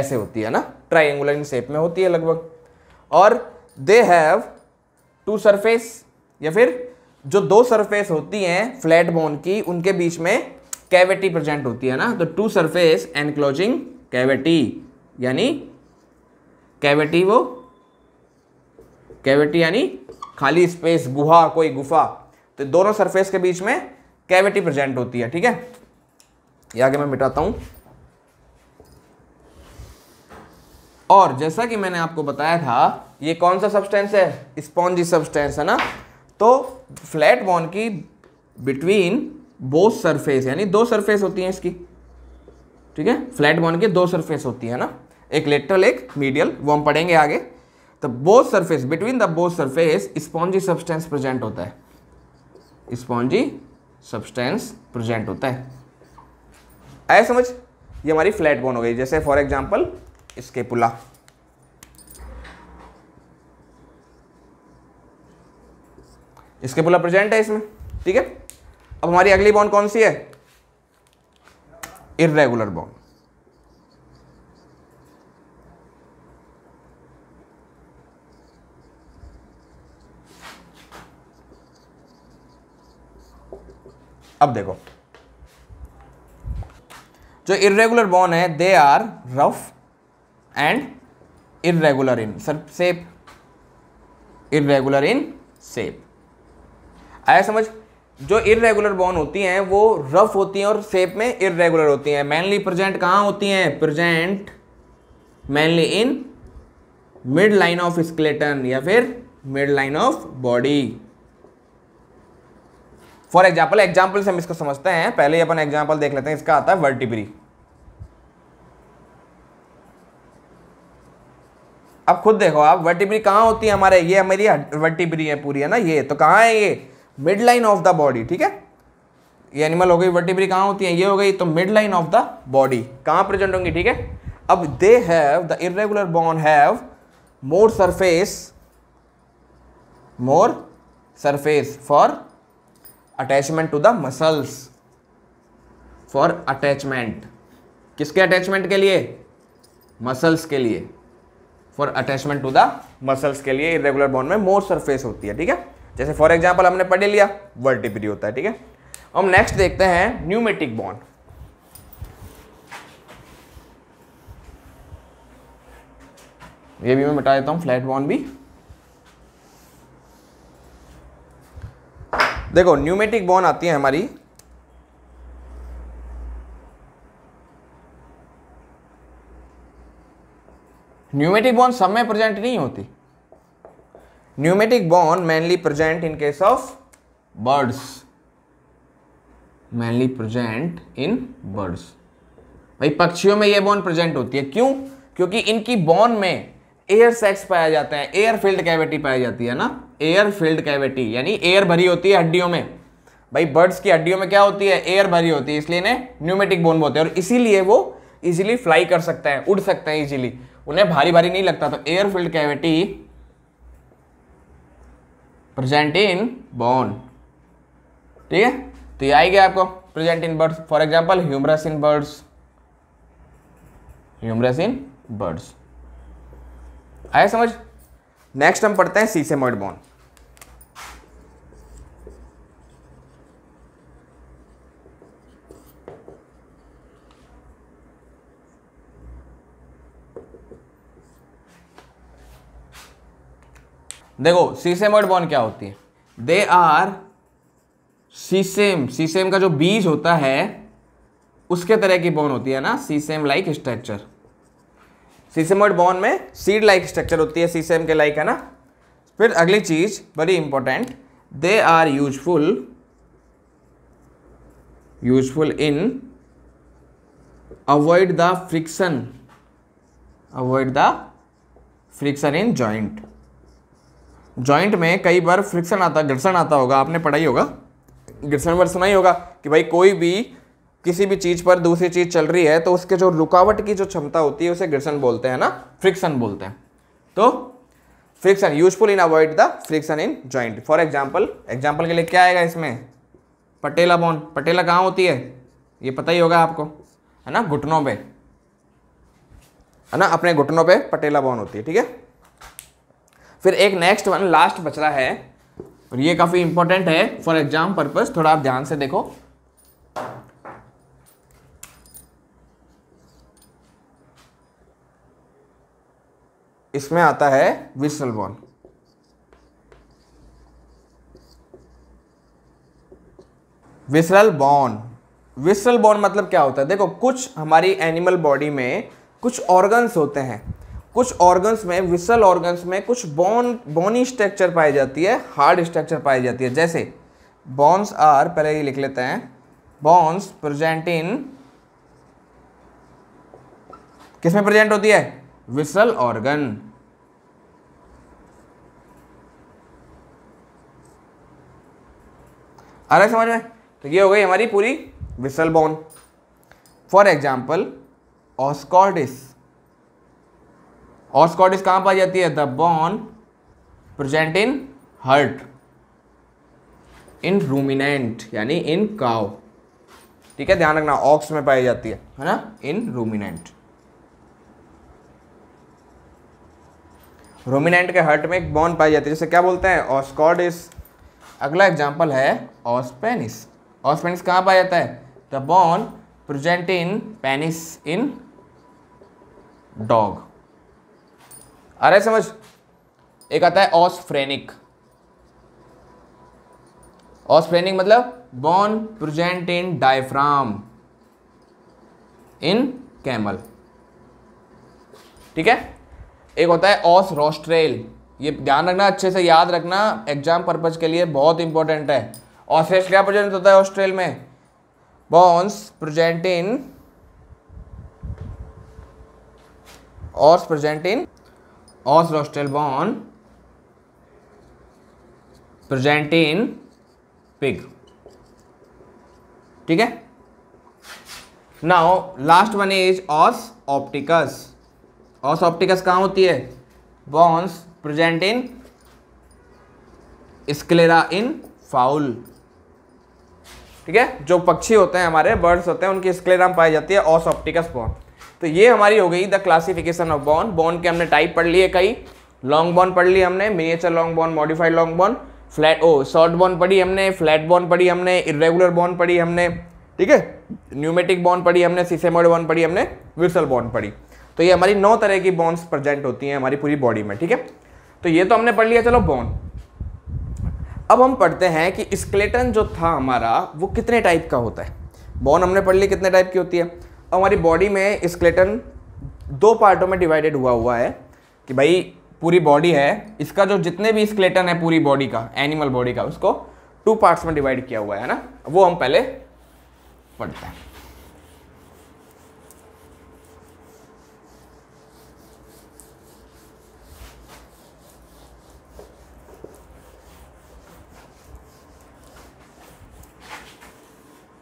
Speaker 1: ऐसे होती है ना ट्राइंगुलर इन शेप में होती है लगभग और दे हैव टू सरफेस या फिर जो दो सरफेस होती हैं फ्लैट बोन की उनके बीच में कैविटी प्रेजेंट होती है ना तो टू सरफेस एनक्लोजिंग कैविटी यानी कैविटी वो कैविटी यानी खाली स्पेस गुहा कोई गुफा तो दोनों सरफेस के बीच में कैविटी प्रेजेंट होती है ठीक है ये आगे मैं मिटाता हूं और जैसा कि मैंने आपको बताया था ये कौन सा सब्सटेंस है स्पॉन्जी सब्सटेंस है ना तो फ्लैट बॉन की बिटवीन बोथ सरफेस यानी दो सरफेस होती हैं इसकी ठीक है फ्लैट बॉन की दो सरफेस होती है ना एक लेटरल एक मीडियल वो हम पढ़ेंगे आगे तो both surface between the both surface spongy substance present होता है स्पॉन्जी सब्सटेंस प्रेजेंट होता है आए समझ ये हमारी फ्लैट बोन हो गई जैसे फॉर एग्जाम्पल इसके पुला इसके पुला प्रेजेंट है इसमें ठीक है अब हमारी अगली बॉन्ड कौन सी है इरेगुलर बॉन्ड अब देखो जो इरेगुलर बोन है they are rough and irregular in sir shape irregular in shape आया समझ जो इरेगुलर बोन होती हैं वो रफ होती हैं और सेप में इरेगुलर होती हैं मेनली प्रेजेंट कहाँ होती हैं present mainly in mid line of skeleton या फिर mid line of body for example example से हम इसको समझते हैं पहले अपन एग्जाम्पल देख लेते हैं इसका आता है वर्टिब्री अब खुद देखो आप वर्टिब्री कहां होती है हमारे ये हमारी वर्टिब्री है पूरी है ना ये तो कहां है ये mid line of the body ठीक है ये एनिमल हो गई वर्टिब्री कहां होती है ये हो गई तो mid line of the body कहां प्रेजेंट होंगी ठीक है अब they have the irregular bone have more surface more surface for attachment to the muscles for attachment किसके अटैचमेंट के लिए मसल्स के लिए for attachment to the muscles के लिए इरेगुलर बोन में मोर सरफेस होती है ठीक है जैसे फॉर एग्जाम्पल हमने पढ़े लिया वर्टिब्री होता है ठीक है हम नेक्स्ट देखते हैं न्यूमेटिक बॉन्ड ये भी मैं मिटा देता हूं फ्लैट बॉन्ड भी देखो न्यूमेटिक बॉन आती है हमारी न्यूमेटिक बोन सब में प्रेजेंट नहीं होती pneumatic bone mainly present in case of birds mainly present in birds भाई पक्षियों में ये बोन प्रेजेंट होती है क्यों क्योंकि इनकी बोन में एयर सेक्स पाया जाता है एयर फील्ड कैविटी पाई जाती है ना एयर फिल्ड कैविटी यानी एयर भरी होती है हड्डियों में भाई बर्ड्स की हड्डियों में क्या होती है एयर भरी होती है इसलिए इन्हें न्यूमेटिक बोन बोलते हैं और इसीलिए वो इजीली फ्लाई कर सकते हैं उड़ सकते हैं इजीली उन्हें भारी भारी नहीं लगता तो air filled cavity present in bone ठीक है तो ये आई गया आपको present in birds for example humerus in birds humerus in birds आया समझ नेक्स्ट हम पढ़ते हैं सीसेमोइड बोन देखो सीसेमोइड बोन क्या होती है दे आर सीसेम सीसेम का जो बीज होता है उसके तरह की बोन होती है ना सीसेम लाइक स्ट्रक्चर सीसेमोइड बॉन में सीड लाइक स्ट्रक्चर होती है सीसेम के लाइक है ना फिर अगली चीज very important they are useful useful in avoid the friction avoid the friction in joint joint में कई बार फ्रिक्शन आता घर्षण आता होगा आपने पढ़ाई होगा घर्षण वर्ष सुना ही होगा कि भाई कोई भी किसी भी चीज पर दूसरी चीज चल रही है तो उसके जो रुकावट की जो क्षमता होती है उसे घर्षण बोलते हैं ना फ्रिक्शन बोलते हैं तो friction useful in avoid the friction in joint for example example के लिए क्या आएगा इसमें पटेला बोन पटेला कहाँ होती है ये पता ही होगा आपको है ना घुटनों पे है ना अपने घुटनों पे पटेला बोन होती है ठीक है फिर एक नेक्स्ट वन लास्ट बच रहा है और ये काफ़ी इंपॉर्टेंट है फॉर एग्जाम पर्पज थोड़ा आप ध्यान से देखो इसमें आता है visceral bone visceral bone visceral bone मतलब क्या होता है देखो कुछ हमारी एनिमल बॉडी में कुछ ऑर्गन्स होते हैं कुछ ऑर्गन्स में विसल ऑर्गन्स में कुछ बॉन बॉनी स्ट्रक्चर पाई जाती है हार्ड स्ट्रक्चर पाई जाती है जैसे बॉन्स आर पहले ये लिख लेते हैं बॉन्स प्रेजेंट इन किसमें प्रेजेंट होती है विसल ऑर्गन आ रहा है समझ में तो ये हो गई हमारी पूरी visceral bone for example os cordis os cordis कहाँ पाई जाती है the bone present in heart in ruminant यानी इन काओ ठीक है ध्यान रखना ऑक्स में पाई जाती है है ना इन रूमिनेंट रूमिनेंट के हर्ट में एक बॉन पाई जाती है जिसे क्या बोलते हैं ऑस्कॉडिस अगला एग्जाम्पल है ऑस्पेनिस ऑस्पेनिस कहाँ पाया जाता है the bone present in penis in dog आ समझ एक आता है ऑस्फ्रेनिक ऑस्फ्रेनिक मतलब bone present in diaphragm in camel ठीक है एक होता है ऑस रोस्ट्रेल ये ध्यान रखना अच्छे से याद रखना एग्जाम पर्पज़ के लिए बहुत इंपॉर्टेंट है और फिर क्या प्रेजेंट होता है ऑस्ट्रेल में bones present in os present in os os rostral bone present in pig ठीक है now last one is os opticus os opticus कहाँ होती है bones present in sclera in fowl ठीक है जो पक्षी होते हैं हमारे बर्ड्स होते हैं उनकी स्क्लेरा पाई जाती है ऑसऑप्टिकस बॉन तो ये हमारी हो गई द क्लासिफिकेशन ऑफ बॉन बॉन के हमने टाइप पढ़ लिए कई लॉन्ग बॉन पढ़ ली हमने miniature long bone modified long bone flat oh short bone पढ़ी हमने फ्लैट बॉन पढ़ी हमने इरेगुलर बॉन पढ़ी हमने ठीक है न्यूमेटिक बॉन्ड पढ़ी हमने सीसेमोड बॉन पढ़ी हमने विरसल बॉन्ड पढ़ी तो ये हमारी नौ तरह की बॉन्स प्रेजेंट होती हैं हमारी पूरी बॉडी में ठीक है तो ये तो हमने पढ़ लिया चलो बोन अब हम पढ़ते हैं कि स्केलेटन जो था हमारा वो कितने टाइप का होता है बोन हमने पढ़ ली कितने टाइप की होती है अब हमारी बॉडी में स्केलेटन दो पार्टों में डिवाइडेड हुआ हुआ है कि भाई पूरी बॉडी है इसका जो जितने भी स्केलेटन है पूरी बॉडी का एनिमल बॉडी का उसको टू पार्ट्स में डिवाइड किया हुआ है ना वो हम पहले पढ़ते हैं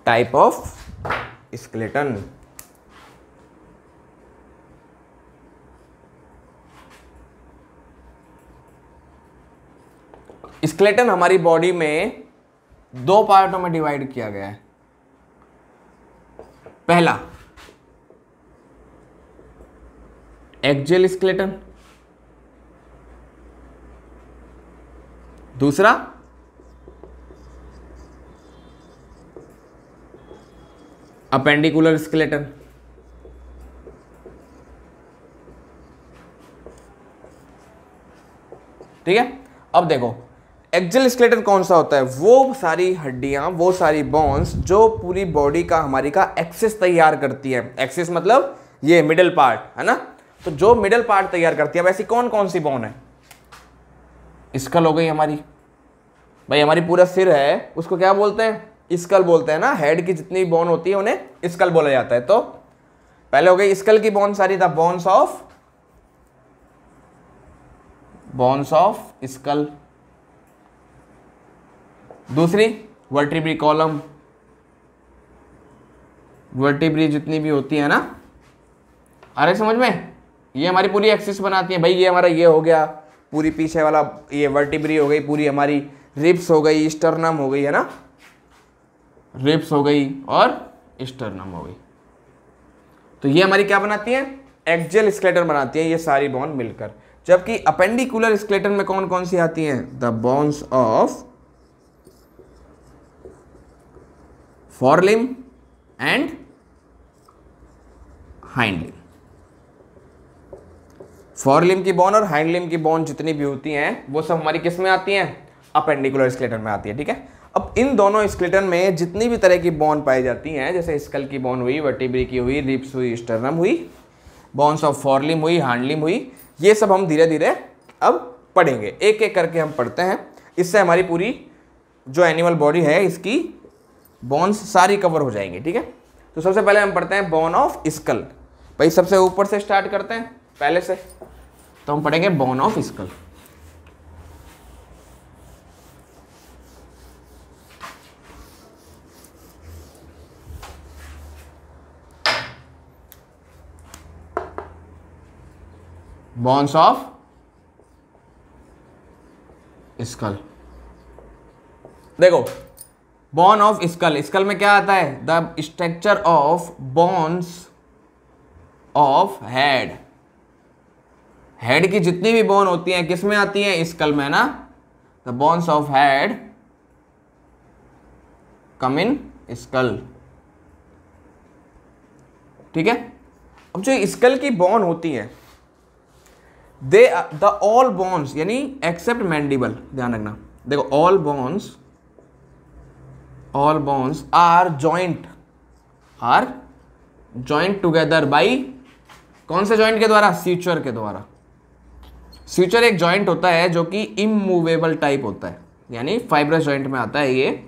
Speaker 1: टाइप ऑफ स्केलेटन स्केलेटन हमारी बॉडी में दो पार्टों में डिवाइड किया गया है पहला एक्जेल स्केलेटन दूसरा अपेंडिकुलर स्केलेटन ठीक है अब देखो एक्जल स्केलेटन कौन सा होता है वो सारी हड्डियां वो सारी बोन्स जो पूरी बॉडी का हमारी का एक्सेस तैयार करती है एक्सेस मतलब ये मिडल पार्ट है ना तो जो मिडल पार्ट तैयार करती है वैसी कौन कौन सी बोन है स्कल हो गई हमारी भाई हमारी पूरा सिर है उसको क्या बोलते हैं स्कल बोलते हैं ना हेड की जितनी बोन होती है उन्हें स्कल बोला जाता है तो पहले हो गई स्कल की बोन सारी था bones of bones of skull दूसरी वर्टिब्री कॉलम वर्टिब्री जितनी भी होती है ना अरे समझ में ये हमारी पूरी एक्सिस बनाती है भाई ये हमारा ये हो गया पूरी पीछे वाला ये वर्टिब्री हो गई पूरी हमारी रिप्स हो गई स्टर्नम हो गई है ना रिप्स हो गई और स्टर्नम हो गई तो ये हमारी क्या बनाती है एक्जल स्केलेटन बनाती है ये सारी बोन मिलकर जबकि अपेंडिकुलर स्केलेटन में कौन कौन सी आती हैं the bones of forelimb and hindlimb forelimb की बोन और हाइंडलिम की बोन जितनी भी होती हैं वो सब हमारी किस में आती हैं अपेंडिकुलर स्केलेटन में आती है ठीक है अब इन दोनों स्केलेटन में जितनी भी तरह की बोन पाई जाती हैं जैसे स्कल की बोन हुई वटिब्री की हुई रिप्स हुई स्टर्नम हुई बोन्स ऑफ फॉरलिम हुई हांडलिम हुई ये सब हम धीरे धीरे अब पढ़ेंगे एक एक करके हम पढ़ते हैं इससे हमारी पूरी जो एनिमल बॉडी है इसकी बोन्स सारी कवर हो जाएंगी ठीक है तो सबसे पहले हम पढ़ते हैं बोन ऑफ स्कल भाई सबसे ऊपर से स्टार्ट करते हैं पहले से तो हम पढ़ेंगे bone of skull bones of skull देखो बॉन ऑफ स्कल स्कल में क्या आता है the structure of bones of head head की जितनी भी बोन होती हैं किस में आती हैं स्कल में ना the bones of head come in skull ठीक है अब जो स्कल की बोन होती है दे द ऑल बॉन्स यानी एक्सेप्ट मैंडिबल ध्यान रखना देखो all bones all bones are joint are joint together by कौन से जॉइंट के द्वारा सीचर के द्वारा सीचर एक जॉइंट होता है जो कि इमूवेबल टाइप होता है यानी फाइबर जॉइंट में आता है ये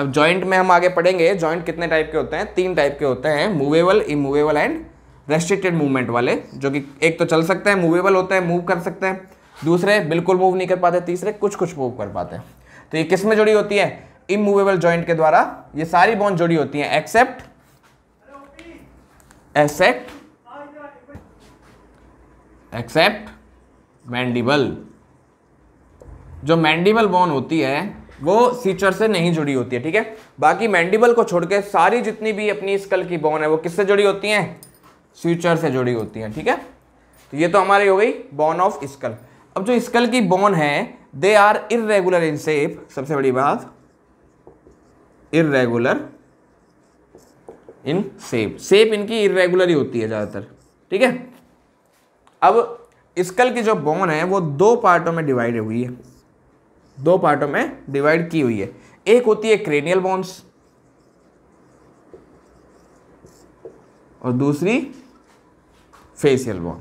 Speaker 1: अब जॉइंट में हम आगे पढ़ेंगे जॉइंट कितने टाइप के होते हैं तीन टाइप के होते हैं movable immovable and restricted movement वाले जो कि एक तो चल सकते हैं मूवेबल होते हैं मूव कर सकते हैं दूसरे बिल्कुल मूव नहीं कर पाते तीसरे कुछ कुछ मूव कर पाते हैं तो ये किस में जुड़ी होती है इमूवेबल जॉइंट के द्वारा ये सारी बॉन्ड जुड़ी होती हैं एक्सेप्ट एक्सेप्ट एक्सेप्ट मैंडिबल जो मैंडिबल बोन होती है वो सीचर से नहीं जुड़ी होती है ठीक है बाकी मैंडिबल को छोड़ के सारी जितनी भी अपनी स्कल की बोन है वो किससे जुड़ी होती हैं फ्यूचर से जुड़ी होती हैं ठीक है तो ये तो हमारी हो गई बॉन ऑफ स्कल अब जो स्कल की बॉन है दे आर इरेगुलर इन सेप सबसे बड़ी बात इरेगुलर इन सेप सेप इनकी इरेगुलर ही होती है ज़्यादातर ठीक है अब स्कल की जो बोन है वो दो पार्टों में डिवाइड हुई है दो पार्टों में डिवाइड की हुई है एक होती है क्रेनियल बोन्स और दूसरी फेसियल बोन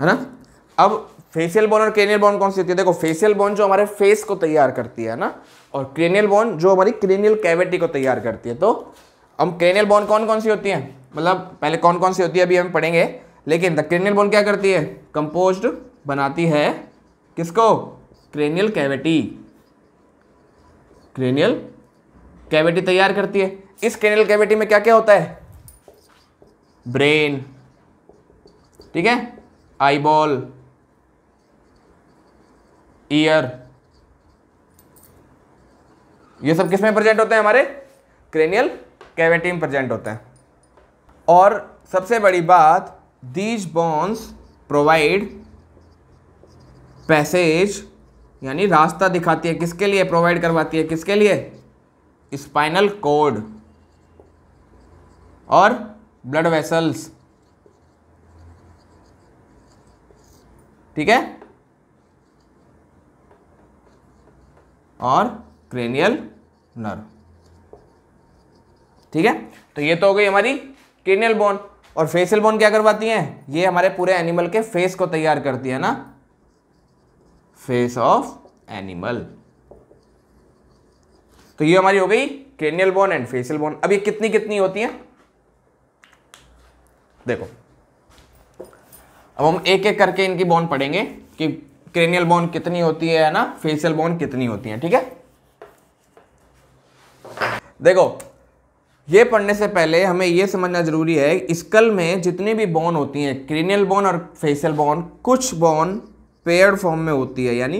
Speaker 1: है ना अब फेसियल बोन और क्रेनियल बोन कौन सी होती है देखो फेसियल बोन जो हमारे फेस को तैयार करती है ना और क्रेनियल बोन जो हमारी क्रेनियल कैविटी को तैयार करती है तो हम क्रेनियल बोन कौन कौन सी होती है मतलब पहले कौन कौन सी होती है अभी हम पढ़ेंगे लेकिन द क्रेनियल बोन क्या करती है कंपोस्ट बनाती है किसको क्रेनियल कैविटी क्रेनियल कैविटी तैयार करती है इस क्रेनियल कैविटी में क्या क्या होता है ब्रेन ठीक है आईबॉल ईयर ये सब किसमें प्रेजेंट होते हैं हमारे क्रेनियल कैविटी में प्रेजेंट होते हैं और सबसे बड़ी बात दीज बॉन्स प्रोवाइड पैसेज यानी रास्ता दिखाती है किसके लिए प्रोवाइड करवाती है किसके लिए स्पाइनल कोड और ब्लड वेसल्स ठीक है और क्रेनियल नर्व ठीक है तो ये तो हो गई हमारी क्रेनियल बोन और फेसियल बोन क्या करवाती है ये हमारे पूरे एनिमल के फेस को तैयार करती है ना फेस ऑफ एनिमल तो ये हमारी हो गई cranial bone and facial bone अब ये कितनी कितनी होती है देखो अब हम एक एक करके इनकी बोन पढ़ेंगे कि क्रेनियल बोन कितनी होती है ना फेसियल बोन कितनी होती है ठीक है देखो ये पढ़ने से पहले हमें यह समझना जरूरी है स्कल में जितनी भी बॉन होती हैं क्रेनियल बॉन और फेसियल बॉन कुछ बॉन पेयर फॉर्म में होती है यानी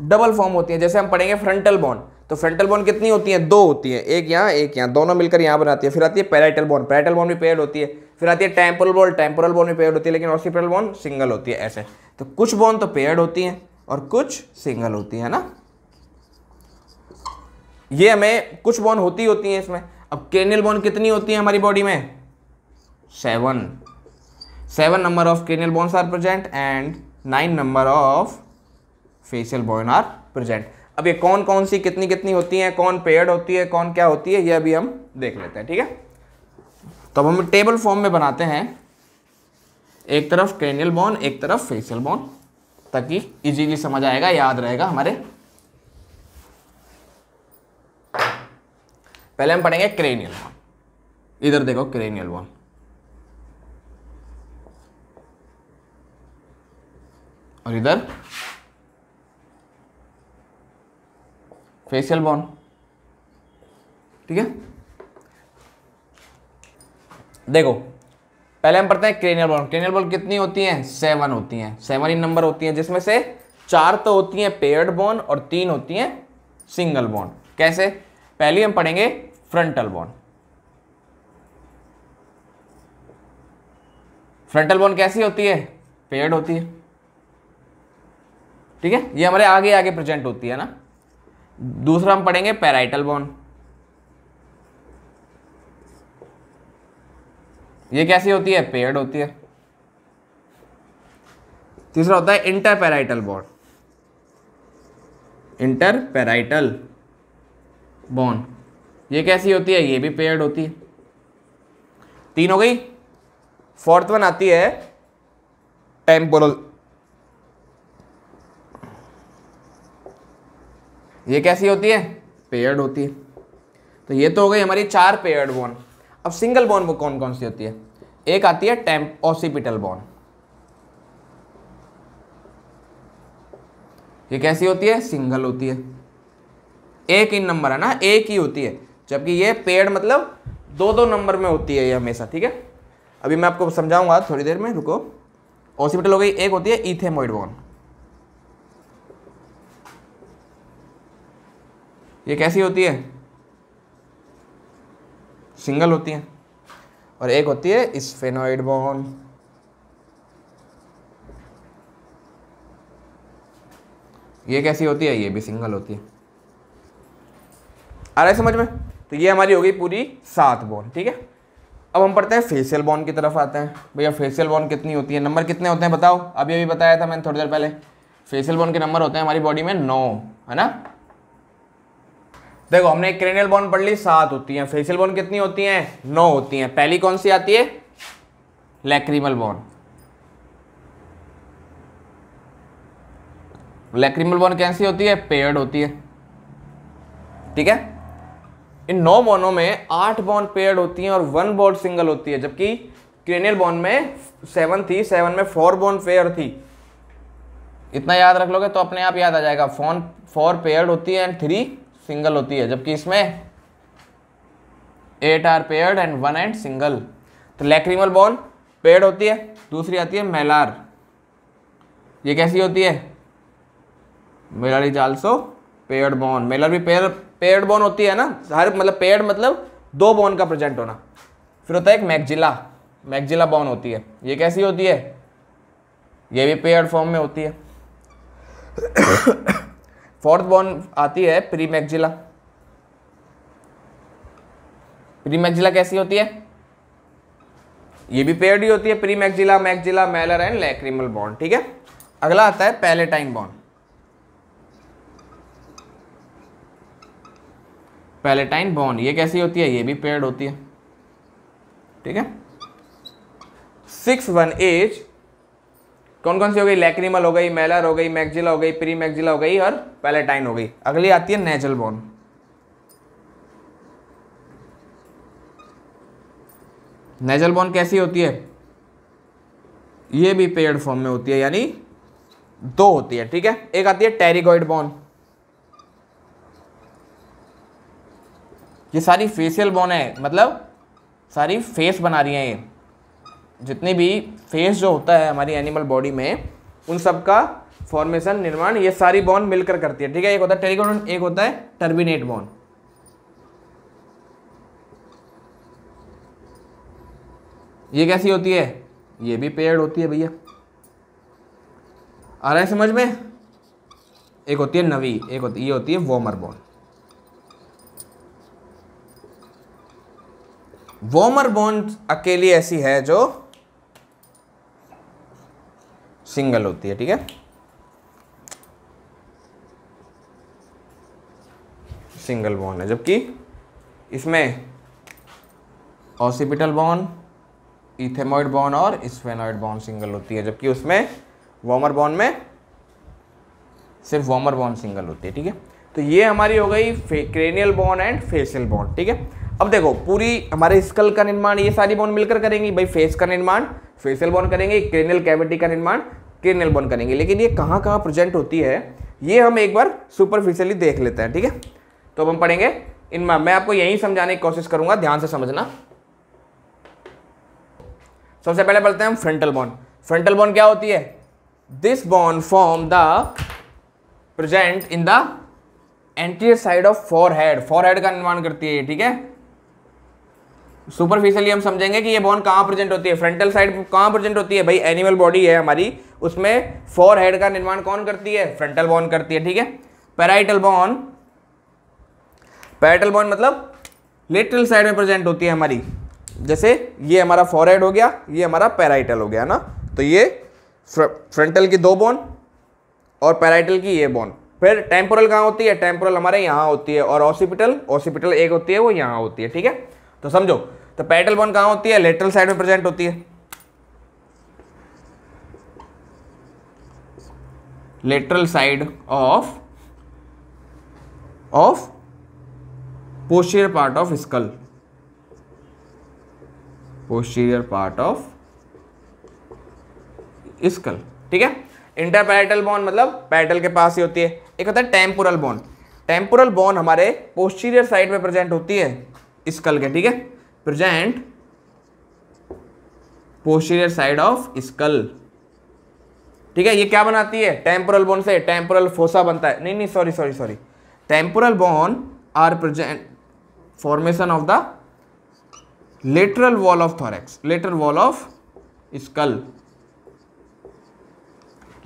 Speaker 1: डबल फॉर्म होती है जैसे हम पढ़ेंगे फ्रंटल बॉन तो फ्रंटल बॉन कितनी होती है दो होती है एक यहाँ एक यहाँ दोनों मिलकर यहाँ बनाती है फिर आती है पैराइटल बॉन पैराइटल बॉन भी पेयर होती है फिर आती है टेम्पोरल बोन टेम्पोरल बोन में पेयर्ड होती है लेकिन ऑसिपिटल बोन सिंगल होती है ऐसे तो कुछ बोन तो पेयर्ड होती हैं और कुछ सिंगल होती है ना ये हमें कुछ बोन होती होती हैं इसमें अब केनियल बोन कितनी होती है हमारी बॉडी में seven seven number of cranial bones are present and nine number of facial bone are present अब ये कौन कौन सी कितनी कितनी होती हैं कौन पेयर्ड होती है कौन क्या होती है ये अभी हम देख लेते हैं ठीक है तो अब हम टेबल फॉर्म में बनाते हैं एक तरफ क्रेनियल बोन एक तरफ फेशियल बोन ताकि इजीली समझ आएगा याद रहेगा हमारे पहले हम पढ़ेंगे क्रेनियल बोन इधर देखो क्रेनियल बोन और इधर फेशियल बोन ठीक है देखो पहले हम पढ़ते हैं क्रेनियल बोन क्रेनियल बोन कितनी होती हैं सेवन होती हैं सेवन ही नंबर होती हैं जिसमें से चार तो होती हैं पेयर्ड बोन और तीन होती हैं सिंगल बोन कैसे पहली हम पढ़ेंगे फ्रंटल बोन फ्रंटल बोन कैसी होती है पेयर्ड होती है ठीक है ये हमारे आगे आगे प्रेजेंट होती है ना दूसरा हम पढ़ेंगे पैराइटल बोन ये कैसी होती है पेयर्ड होती है तीसरा होता है इंटरपेराइटल बॉन्ड इंटरपेराइटल बॉन्ड ये कैसी होती है ये भी पेयर्ड होती है तीन हो गई फोर्थ वन आती है टेम्पोरल ये कैसी होती है पेयर्ड होती है तो ये तो हो गई हमारी चार पेयर्ड बॉन्ड अब सिंगल बोन वो कौन कौन सी होती है एक आती है टेम्प ऑसिपिटल बोन ये कैसी होती है सिंगल होती है एक इन नंबर है ना एक ही होती है जबकि ये पेड़ मतलब दो दो नंबर में होती है ये हमेशा ठीक है अभी मैं आपको समझाऊंगा थोड़ी देर में रुको ऑसिपिटल हो गई एक होती है इथेमोइड बोन ये कैसी होती है सिंगल होती हैं और एक होती है स्फेनोइड बॉन्ड ये कैसी होती है ये भी सिंगल होती है आ रहा है समझ में तो ये हमारी हो गई पूरी सात बॉन्ड ठीक है अब हम पढ़ते हैं फेशियल बॉन्ड की तरफ आते हैं भैया फेशियल बॉन्ड कितनी होती है नंबर कितने होते हैं बताओ अभी अभी बताया था मैंने थोड़ी देर पहले फेशियल बॉन्ड के नंबर होते हैं हमारी बॉडी में नौ है ना देखो हमने क्रेनियल बोन पढ़ ली सात होती हैं फेशियल बोन कितनी होती हैं नौ होती हैं पहली कौन सी आती है लैक्रीमल बोन लैक्रीमल बोन कैसी होती है पेयर्ड होती है ठीक है इन नौ बोनों में आठ बॉन पेयर्ड होती हैं और वन बोन सिंगल होती है जबकि क्रेनियल बॉन में सेवन थी सेवन में फोर बोन पेयर थी इतना याद रख लोगे तो अपने आप याद आ जाएगा फोन फोर पेयर्ड होती है एंड थ्री सिंगल होती है जबकि इसमें eight are paired and one and single तो लैक्रीमल बॉल पेयर्ड होती है दूसरी आती है मेलार ये कैसी होती है malar is also paired bone malar भी पेयर पेयर्ड बोन होती है ना हर मतलब पेयर्ड मतलब दो बोन का प्रेजेंट होना फिर होता है एक मैगजिला मैगजिला बॉन होती है ये कैसी होती है ये भी पेयर्ड फॉर्म में होती है फोर्थ बोन आती है प्री मैगजिला प्री मैगजिला कैसी होती है ये भी पेयर्ड ही होती है premaxilla maxilla malar and lacrimal bone ठीक है अगला आता है पैलेटाइन बॉन्ड पैलेटाइन बॉन्ड ये कैसी होती है ये भी पेयर्ड होती है ठीक है सिक्स वन एज कौन कौन सी हो गई लैक्रीमल हो गई मेलर हो गई मैगजिला हो गई प्री मैगजिला हो गई और पैलेटाइन हो गई अगली आती है नेचुरल बोन नेचुरल बोन कैसी होती है ये भी पेड फॉर्म में होती है यानी दो होती है ठीक है एक आती है टेरिगोइड बोन ये सारी फेशियल बोन है मतलब सारी फेस बना रही है ये जितने भी फेस जो होता है हमारी एनिमल बॉडी में उन सब का फॉर्मेशन निर्माण ये सारी बॉन मिलकर करती है ठीक है एक होता है टेरिकोडन एक होता है टर्बिनेट बॉन ये कैसी होती है ये भी पेयर्ड होती है भैया आ रहा है समझ में एक होती है नवी एक होती ये होती है वॉमर बॉन वॉमर बॉन्ड अकेली ऐसी है जो सिंगल होती है ठीक है सिंगल बॉन्ड है जबकि इसमें ऑसिपिटल बॉन्ड इथेमोइड बॉन्ड और स्पेनॉइड बॉन्ड सिंगल होती है जबकि उसमें वॉमर बॉन्ड में सिर्फ वॉमर बॉन्ड सिंगल होती है ठीक है तो ये हमारी हो गई cranial bone and facial bone ठीक है अब देखो पूरी हमारे स्कल का निर्माण ये सारी बॉन्ड मिलकर करेंगी भाई फेस का निर्माण फेशियल बॉन्ड करेंगे क्रेनियल कैविटी का निर्माण के बोन करेंगे लेकिन ये कहाँ कहाँ प्रेजेंट होती है ये हम एक बार सुपरफिशियली देख लेते हैं ठीक है तो अब हम पढ़ेंगे इनमें मैं आपको यही समझाने की कोशिश करूंगा ध्यान से समझना सबसे पहले बोलते हैं हम फ्रंटल बोन फ्रंटल बोन क्या होती है this bone form the present in the anterior side of forehead forehead का निर्माण करती है ठीक है सुपरफिशियली हम समझेंगे कि ये बोन कहाँ प्रेजेंट होती है फ्रंटल साइड कहाँ प्रेजेंट होती है भाई एनिमल बॉडी है हमारी उसमें फोर हेड का निर्माण कौन करती है फ्रंटल बोन करती है ठीक है पैराइटल बोन पैराइटल बोन मतलब लेटरल साइड में प्रेजेंट होती है हमारी जैसे ये हमारा फॉरहेड हो गया ये हमारा पैराइटल हो गया ना तो ये फ्रंटल की दो बोन और पैराइटल की ये बोन फिर टेम्पोरल कहाँ होती है टेम्पोरल हमारे यहाँ होती है और ऑसिपिटल ऑसिपिटल एक होती है वो यहाँ होती है ठीक है तो समझो तो पेटल बोन कहाँ होती है लेटरल साइड में प्रेजेंट होती है lateral side of of posterior part of skull posterior part of skull ठीक है इंटरपैरेटल बोन मतलब पैटल के पास ही होती है एक होता है टेम्पोरल बोन टेम्पोरल बोन हमारे पोस्टीरियर साइड में प्रेजेंट होती है इस स्कल के ठीक है present posterior side of skull ठीक है ये क्या बनाती है टेम्पोरल बोन से टेम्पोरल फोसा बनता है नहीं नहीं sorry sorry sorry temporal bone are present formation of the lateral wall of thorax lateral wall of skull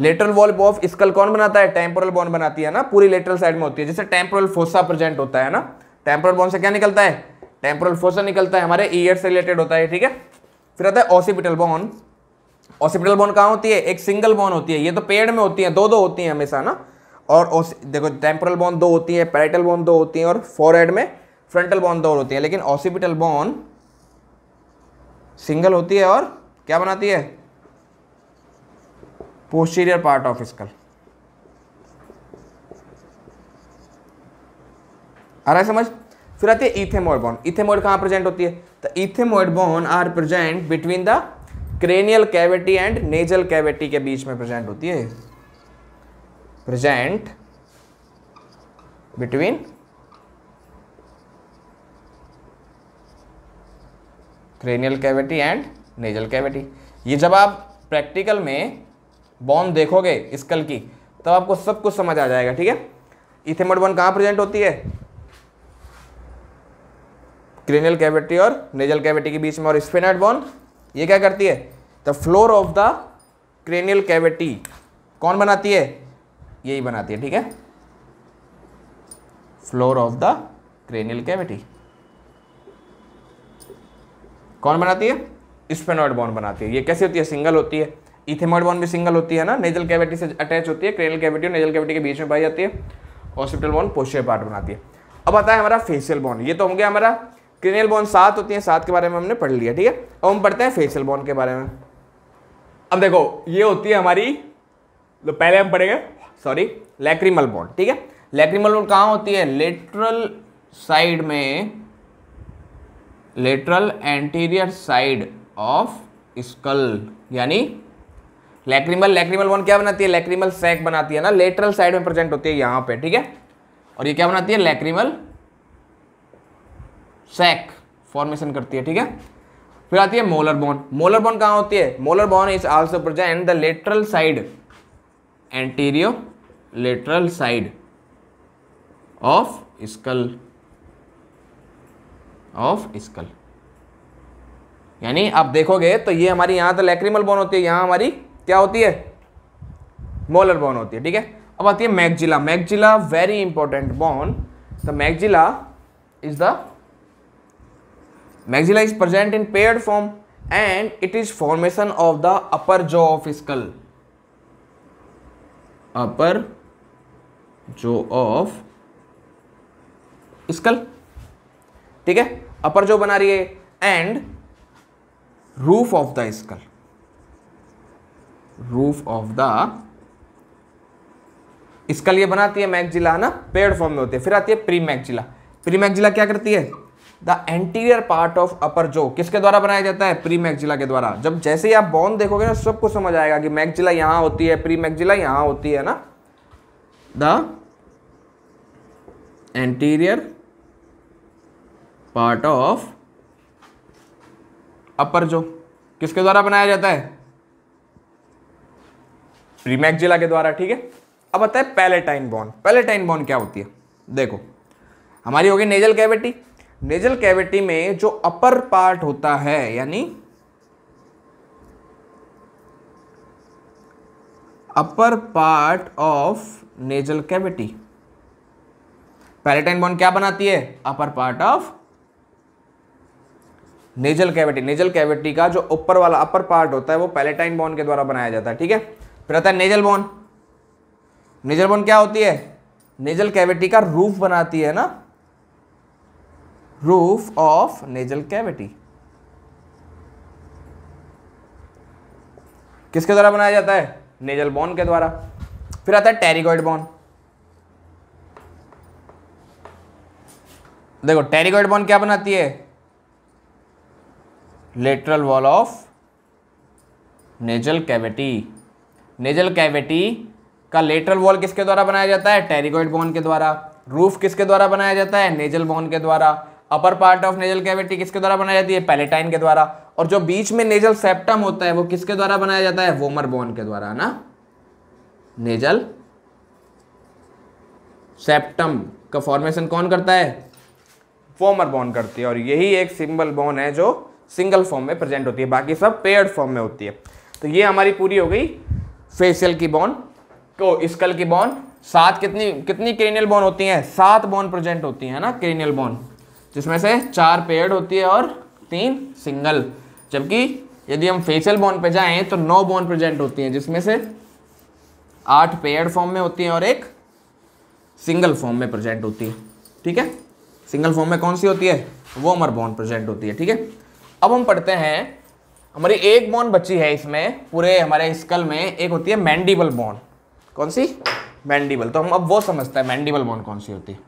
Speaker 1: lateral wall of skull कौन बनाता है टेम्पोरल बोन बनाती है ना पूरी लेटरल साइड में होती है जैसे टेम्पोरल फोसा प्रेजेंट होता है ना टेम्पोरल बोन से क्या निकलता है टेम्पोरल फोसा निकलता है हमारे ईयर से रिलेटेड होता है ठीक है फिर आता है ऑसिपिटल बॉन ऑसिपिटल बॉन कहाँ होती है एक सिंगल बॉन होती है ये तो पेड़ में होती है दो दो होती हैं हमेशा ना और देखो टेम्पोरल बॉन दो होती है पैरेटल बॉन दो होती है और फोरहेड में फ्रंटल बॉन दो होती है लेकिन ऑसिपिटल बॉन सिंगल होती है और क्या बनाती है पोस्टीरियर पार्ट ऑफ स्कल आ रहा है समझ फिर आती है इथेमोइड बोन इथेमोइड कहाँ प्रेजेंट होती है तो ethmoid bone are present between the cranial cavity and nasal cavity के बीच में प्रेजेंट होती है present between cranial cavity and nasal cavity ये जब आप प्रैक्टिकल में बोन देखोगे स्कल की तब तो आपको सब कुछ समझ आ जाएगा ठीक है इथेमोइड बोन कहाँ प्रेजेंट होती है क्रेनियल कैविटी और नेजल कैविटी के बीच में और स्पिनेट बोन ये क्या करती है the floor of the cranial cavity कौन बनाती है यही बनाती है ठीक है floor of the cranial cavity कौन बनाती है स्पेनॉइड बोन बनाती है ये कैसी होती है सिंगल होती है इथेमॉइड बोन भी सिंगल होती है ना नेजल कैविटी से अटैच होती है क्रेनियल कैविटी और नेजल कैविटी के बीच में पाई जाती है हॉस्पिटल बोन पोस्टर पार्ट बनाती है अब आता है हमारा फेशियल बोन ये तो हो गया हमारा क्रिनियल बोन सात होती हैं सात के बारे में हमने पढ़ लिया ठीक है अब हम पढ़ते हैं फेशियल बोन के बारे में अब देखो ये होती है हमारी तो पहले हम पढ़ेंगे सॉरी लैक्रिमल बोन ठीक है लैक्रिमल बोन कहाँ होती है लेटरल साइड में lateral anterior side of skull यानी लैक्रिमल लैक्रिमल बोन क्या बनाती है लैक्रिमल सैक बनाती है ना लेटरल साइड में प्रेजेंट होती है यहाँ पे ठीक है और ये क्या बनाती है लैक्रिमल सैक फॉर्मेशन करती है ठीक है फिर आती है मोलर बोन मोलर बोन कहाँ होती है molar bone is also present the lateral side antero lateral side of skull of skull यानी आप देखोगे तो ये हमारी यहां तो लैक्रिमल बोन होती है यहां हमारी क्या होती है मोलर बोन होती है ठीक है अब आती है maxilla maxilla very important bone the maxilla is the maxilla is present in pair form and it is formation of the upper jaw of school upper jaw of skull ठीक है अपर जो बना रही है and roof of the skull roof of the skull ये बनाती है maxilla है ना पेड़ फॉर्म में होती है फिर आती है प्री मैगजिला प्री मैगजिला क्या करती है the anterior part of upper jaw किसके द्वारा बनाया जाता है प्री मैक्जिला के द्वारा जब जैसे ही आप बॉन देखोगे ना सबको समझ आएगा कि मैक्जिला यहां होती है प्री मैक्जिला यहां होती है ना the anterior part of upper jaw किसके द्वारा बनाया जाता है प्रीमैक्जिला के द्वारा ठीक है अब आता है पैलेटाइन बॉन पैलेटाइन बॉन क्या होती है देखो हमारी होगी नेजल कैविटी नेजल कैविटी में जो अपर पार्ट होता है यानी upper part of nasal cavity palatine bone क्या बनाती है upper part of nasal cavity nasal cavity का जो ऊपर वाला अपर पार्ट होता है वो पैलेटाइन बॉन्ड के द्वारा बनाया जाता है ठीक है फिर आता है नेजल बॉन्ड नेजल बॉन्ड क्या होती है नेजल कैविटी का रूफ बनाती है ना रूफ ऑफ नेजल कैविटी किसके द्वारा बनाया जाता है नेजल बॉन के द्वारा फिर आता है टेरिकॉइड बॉन देखो टेरिकॉइड बॉन क्या बनाती है lateral wall of nasal cavity nasal cavity का लेटरल वॉल किसके द्वारा बनाया जाता है टेरिकॉइड बॉन के द्वारा रूफ किसके द्वारा बनाया जाता है नेजल बॉन के द्वारा upper part of nasal cavity किसके द्वारा बनाई जाती है पैलेटाइन के द्वारा और जो बीच में नेजल सेप्टम होता है वो किसके द्वारा बनाया जाता है वोमर बोन के द्वारा ना नेजल सेप्टम का फॉर्मेशन कौन करता है वोमर बोन करती है और यही एक सिंबल बोन है जो सिंगल फॉर्म में प्रेजेंट होती है बाकी सब पेयर्ड फॉर्म में होती है तो ये हमारी पूरी हो गई फेशियल की बोन को स्कल की बोन सात कितनी कितनी क्रेनियल बोन होती हैं सात बोन प्रेजेंट होती है ना क्रेनियल बोन जिसमें से चार पेयर्ड होती है और तीन सिंगल जबकि यदि हम फेशियल बोन पे जाएं तो नौ बोन प्रेजेंट होती हैं जिसमें से आठ पेयर्ड फॉर्म में होती हैं और एक सिंगल फॉर्म में प्रेजेंट होती है ठीक है सिंगल फॉर्म में कौन सी होती है वो अमर बोन प्रेजेंट होती है ठीक है अब हम पढ़ते हैं हमारी एक बोन बची है इसमें पूरे हमारे स्कल में एक होती है मैंडिबल बोन कौन सी मैंडिबल तो हम अब वो समझते हैं मैंडिबल बोन कौन सी होती है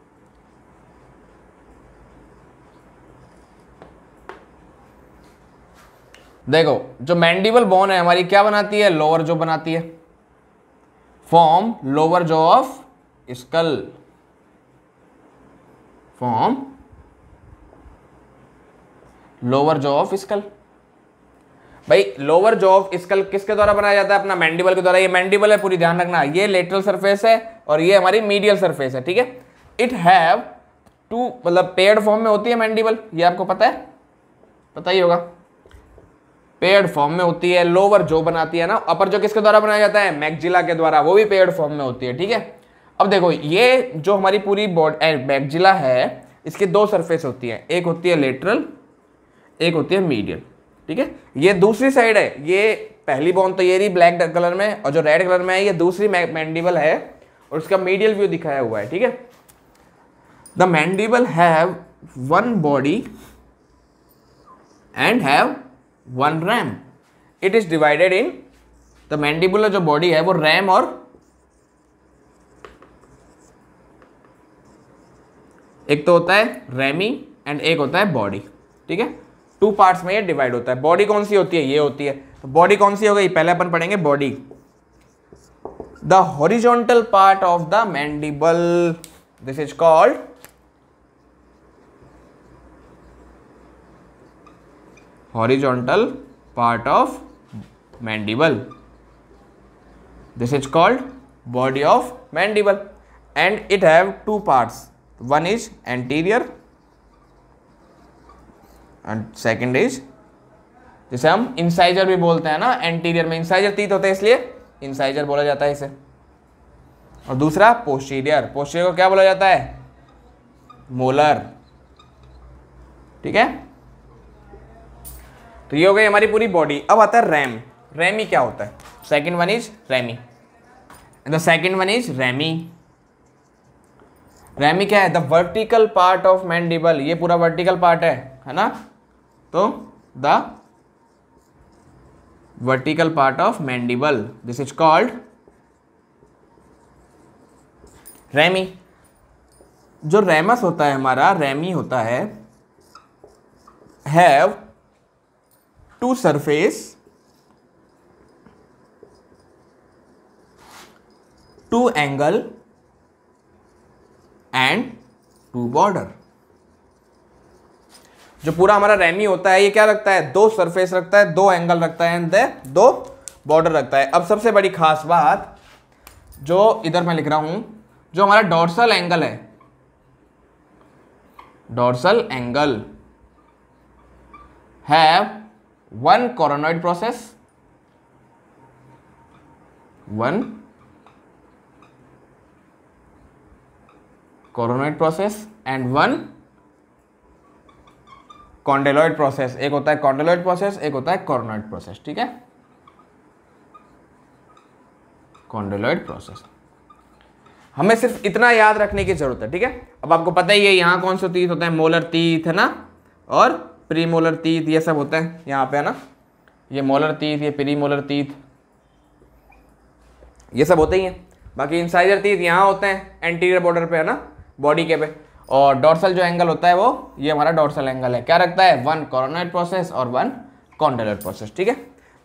Speaker 1: देखो जो मैंडिबल बोन है हमारी क्या बनाती है लोअर जो बनाती है form lower jaw of skull form lower jaw of skull भाई लोअर जो ऑफ स्कल किसके द्वारा बनाया जाता है अपना मैंडिबल के द्वारा ये मैंडिबल है पूरी ध्यान रखना ये लेटरल सरफेस है और ये हमारी मीडियल सरफेस है ठीक है इट हैव टू मतलब पेड फॉर्म में होती है मैंडिबल ये आपको पता है पता ही होगा पेयर्ड फॉर्म में होती है लोअर जो बनाती है ना अपर जो किसके द्वारा बनाया जाता है मैगजिला के द्वारा वो भी पेयर्ड फॉर्म में होती है ठीक है अब देखो ये जो हमारी पूरी बॉडी मैगजिला है इसके दो सरफेस होती है एक होती है लेटरल एक होती है मीडियल ठीक है ये दूसरी साइड है ये पहली बॉन्ड तो ये रही ब्लैक कलर में और जो रेड कलर में है ये दूसरी मैंडिबल है और उसका मीडियल व्यू दिखाया हुआ है ठीक है the mandible have one body and have one ram it is divided in the mandibular जो बॉडी है वो रैम और एक तो होता है रैमी एंड एक होता है बॉडी ठीक है टू पार्ट्स में ये डिवाइड होता है बॉडी कौन सी होती है ये होती है तो बॉडी कौन सी हो गई पहले अपन पढ़ेंगे body the horizontal part of the mandible this is called horizontal part of mandible this is called body of mandible and it have two parts one is anterior and second is जैसे हम incisor भी बोलते हैं ना anterior में incisor तीत होते हैं इसलिए इंसाइजर बोला जाता है इसे और दूसरा पोस्टीरियर पोस्टीरियर को क्या बोला जाता है मोलर ठीक है तो ये हो गई हमारी पूरी बॉडी अब आता है रैम रैमी क्या होता है second one is rami the second one is rami rami क्या है the vertical part of mandible ये पूरा वर्टिकल पार्ट है है ना तो the vertical part of mandible this is called rami जो रैमस होता है हमारा रैमी होता है have two surface two angle and two border जो पूरा हमारा रैमी होता है ये क्या रखता है दो सरफेस रखता है दो एंगल रखता है एंड दो बॉर्डर रखता है अब सबसे बड़ी खास बात जो इधर मैं लिख रहा हूं जो हमारा डॉर्सल एंगल है dorsal angle have one coronoid process one coronoid process and one condyloid process एक होता है कॉन्डेलॉइड प्रोसेस एक होता है कॉरोनॉइड प्रोसेस ठीक है कॉन्डेलॉइड प्रोसेस हमें सिर्फ इतना याद रखने की जरूरत है ठीक है अब आपको पता ही है यहां कौन सा तीत होता है मोलर तीत है ना और प्री मोलर तीत ये सब होते हैं यहाँ पे है ना ये मोलर तीत ये प्री मोलर तीत ये सब होते ही हैं बाकी इंसाइजर तीत यहाँ होते हैं एंटीरियर बॉर्डर पे है ना बॉडी के पे और डोर्सल जो एंगल होता है वो ये हमारा डोर्सल एंगल है क्या रखता है वन कॉर्नर प्रोसेस और वन कॉन्डेलर प्रोसेस ठीक है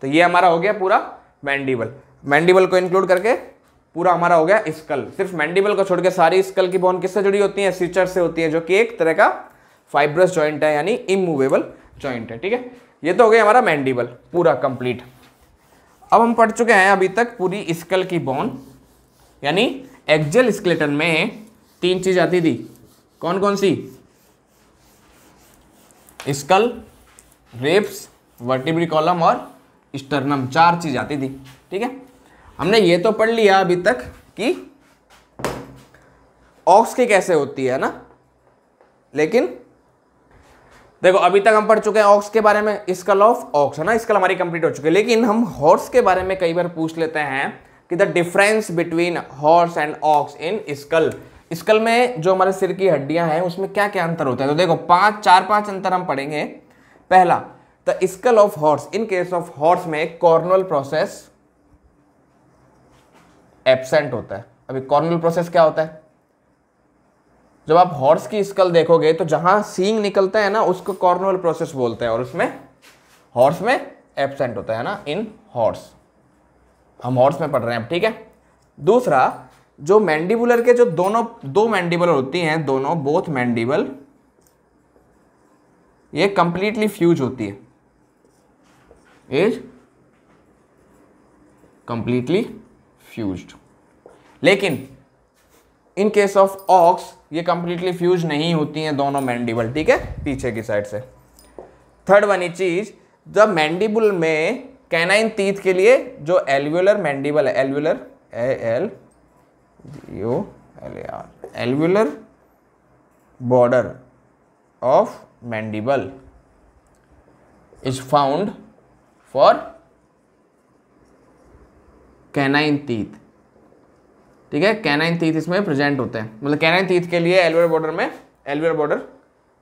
Speaker 1: तो ये हमारा हो गया पूरा मैंडिबल मैंडिबल को इंक्लूड करके पूरा हमारा हो गया स्कल सिर्फ मैंडिबल को छोड़ के सारी स्कल की बोन किससे जुड़ी होती है सीचर से होती है जो कि एक तरह का फाइब्रस जॉइंट है यानी इमूवेबल जॉइंट है ठीक है ये तो हो गया हमारा मैंडिबल पूरा कंप्लीट अब हम पढ़ चुके हैं अभी तक पूरी स्कल की बोन यानी एक्जल स्केलेटन में तीन चीज आती थी कौन कौन सी स्कल रेप्स वर्टिब्री कॉलम और स्टर्नम चार चीज आती थी ठीक है हमने ये तो पढ़ लिया अभी तक कि ऑक्स की कैसे होती है ना लेकिन देखो अभी तक हम पढ़ चुके हैं ऑक्स के बारे में स्कल ऑफ ऑक्स है ना स्कल हमारी कंप्लीट हो चुकी है लेकिन हम हॉर्स के बारे में कई बार पूछ लेते हैं कि the difference between horse and ox in skull skull में जो हमारे सिर की हड्डियां हैं उसमें क्या क्या अंतर होता है तो देखो पांच चार पांच अंतर हम पढ़ेंगे पहला the skull of horse in case of horse में कॉर्नल प्रोसेस एबसेंट होता है अभी कॉर्नल प्रोसेस क्या होता है जब आप हॉर्स की स्कल देखोगे तो जहां सींग निकलता है ना उसको कॉर्नोल प्रोसेस बोलते हैं और उसमें हॉर्स में एबसेंट होता है ना इन हॉर्स हम हॉर्स में पढ़ रहे हैं ठीक है दूसरा जो मैंडिबुलर के जो दोनों दो मैंडिबुलर होती हैं दोनों बोथ मैंडिबल ये कंप्लीटली फ्यूज होती है इज कंप्लीटली फ्यूज्ड लेकिन इन केस ऑफ ऑक्स ये कंप्लीटली फ्यूज नहीं होती हैं दोनों मैंडिबल ठीक है पीछे की साइड से थर्ड वाली चीज द मैंडिबुल में कैनाइन तीत के लिए जो एलव्यूलर मैंडिबल है alveolar A L U L R alveolar border of mandible is found for canine teeth ठीक है कैनाइन तीथ इसमें प्रेजेंट होते हैं मतलब कैनाइन तीथ के लिए एलवेयर बॉर्डर में एलवेयर बॉर्डर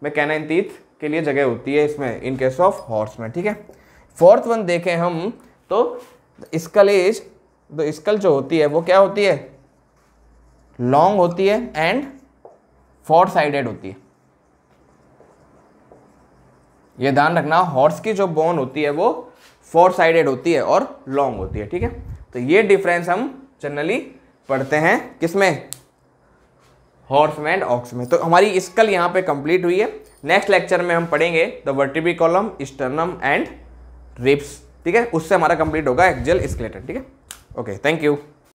Speaker 1: में कैनाइन तीथ के लिए जगह होती है इसमें इन केस ऑफ हॉर्स में ठीक है फोर्थ वन देखें हम तो स्कल एज तो स्कल जो होती है वो क्या होती है लॉन्ग होती है एंड फोर साइडेड होती है ये ध्यान रखना हॉर्स की जो बोन होती है वो फोर साइडेड होती है और लॉन्ग होती है ठीक है तो ये डिफरेंस हम जनरली पढ़ते हैं किसमें हॉर्स में एंड ऑक्स में तो हमारी स्कल यहाँ पे कंप्लीट हुई है नेक्स्ट लेक्चर में हम पढ़ेंगे the vertebrae column sternum and ribs ठीक है उससे हमारा कंप्लीट होगा एक्जल स्केलेटन ठीक है ओके थैंक यू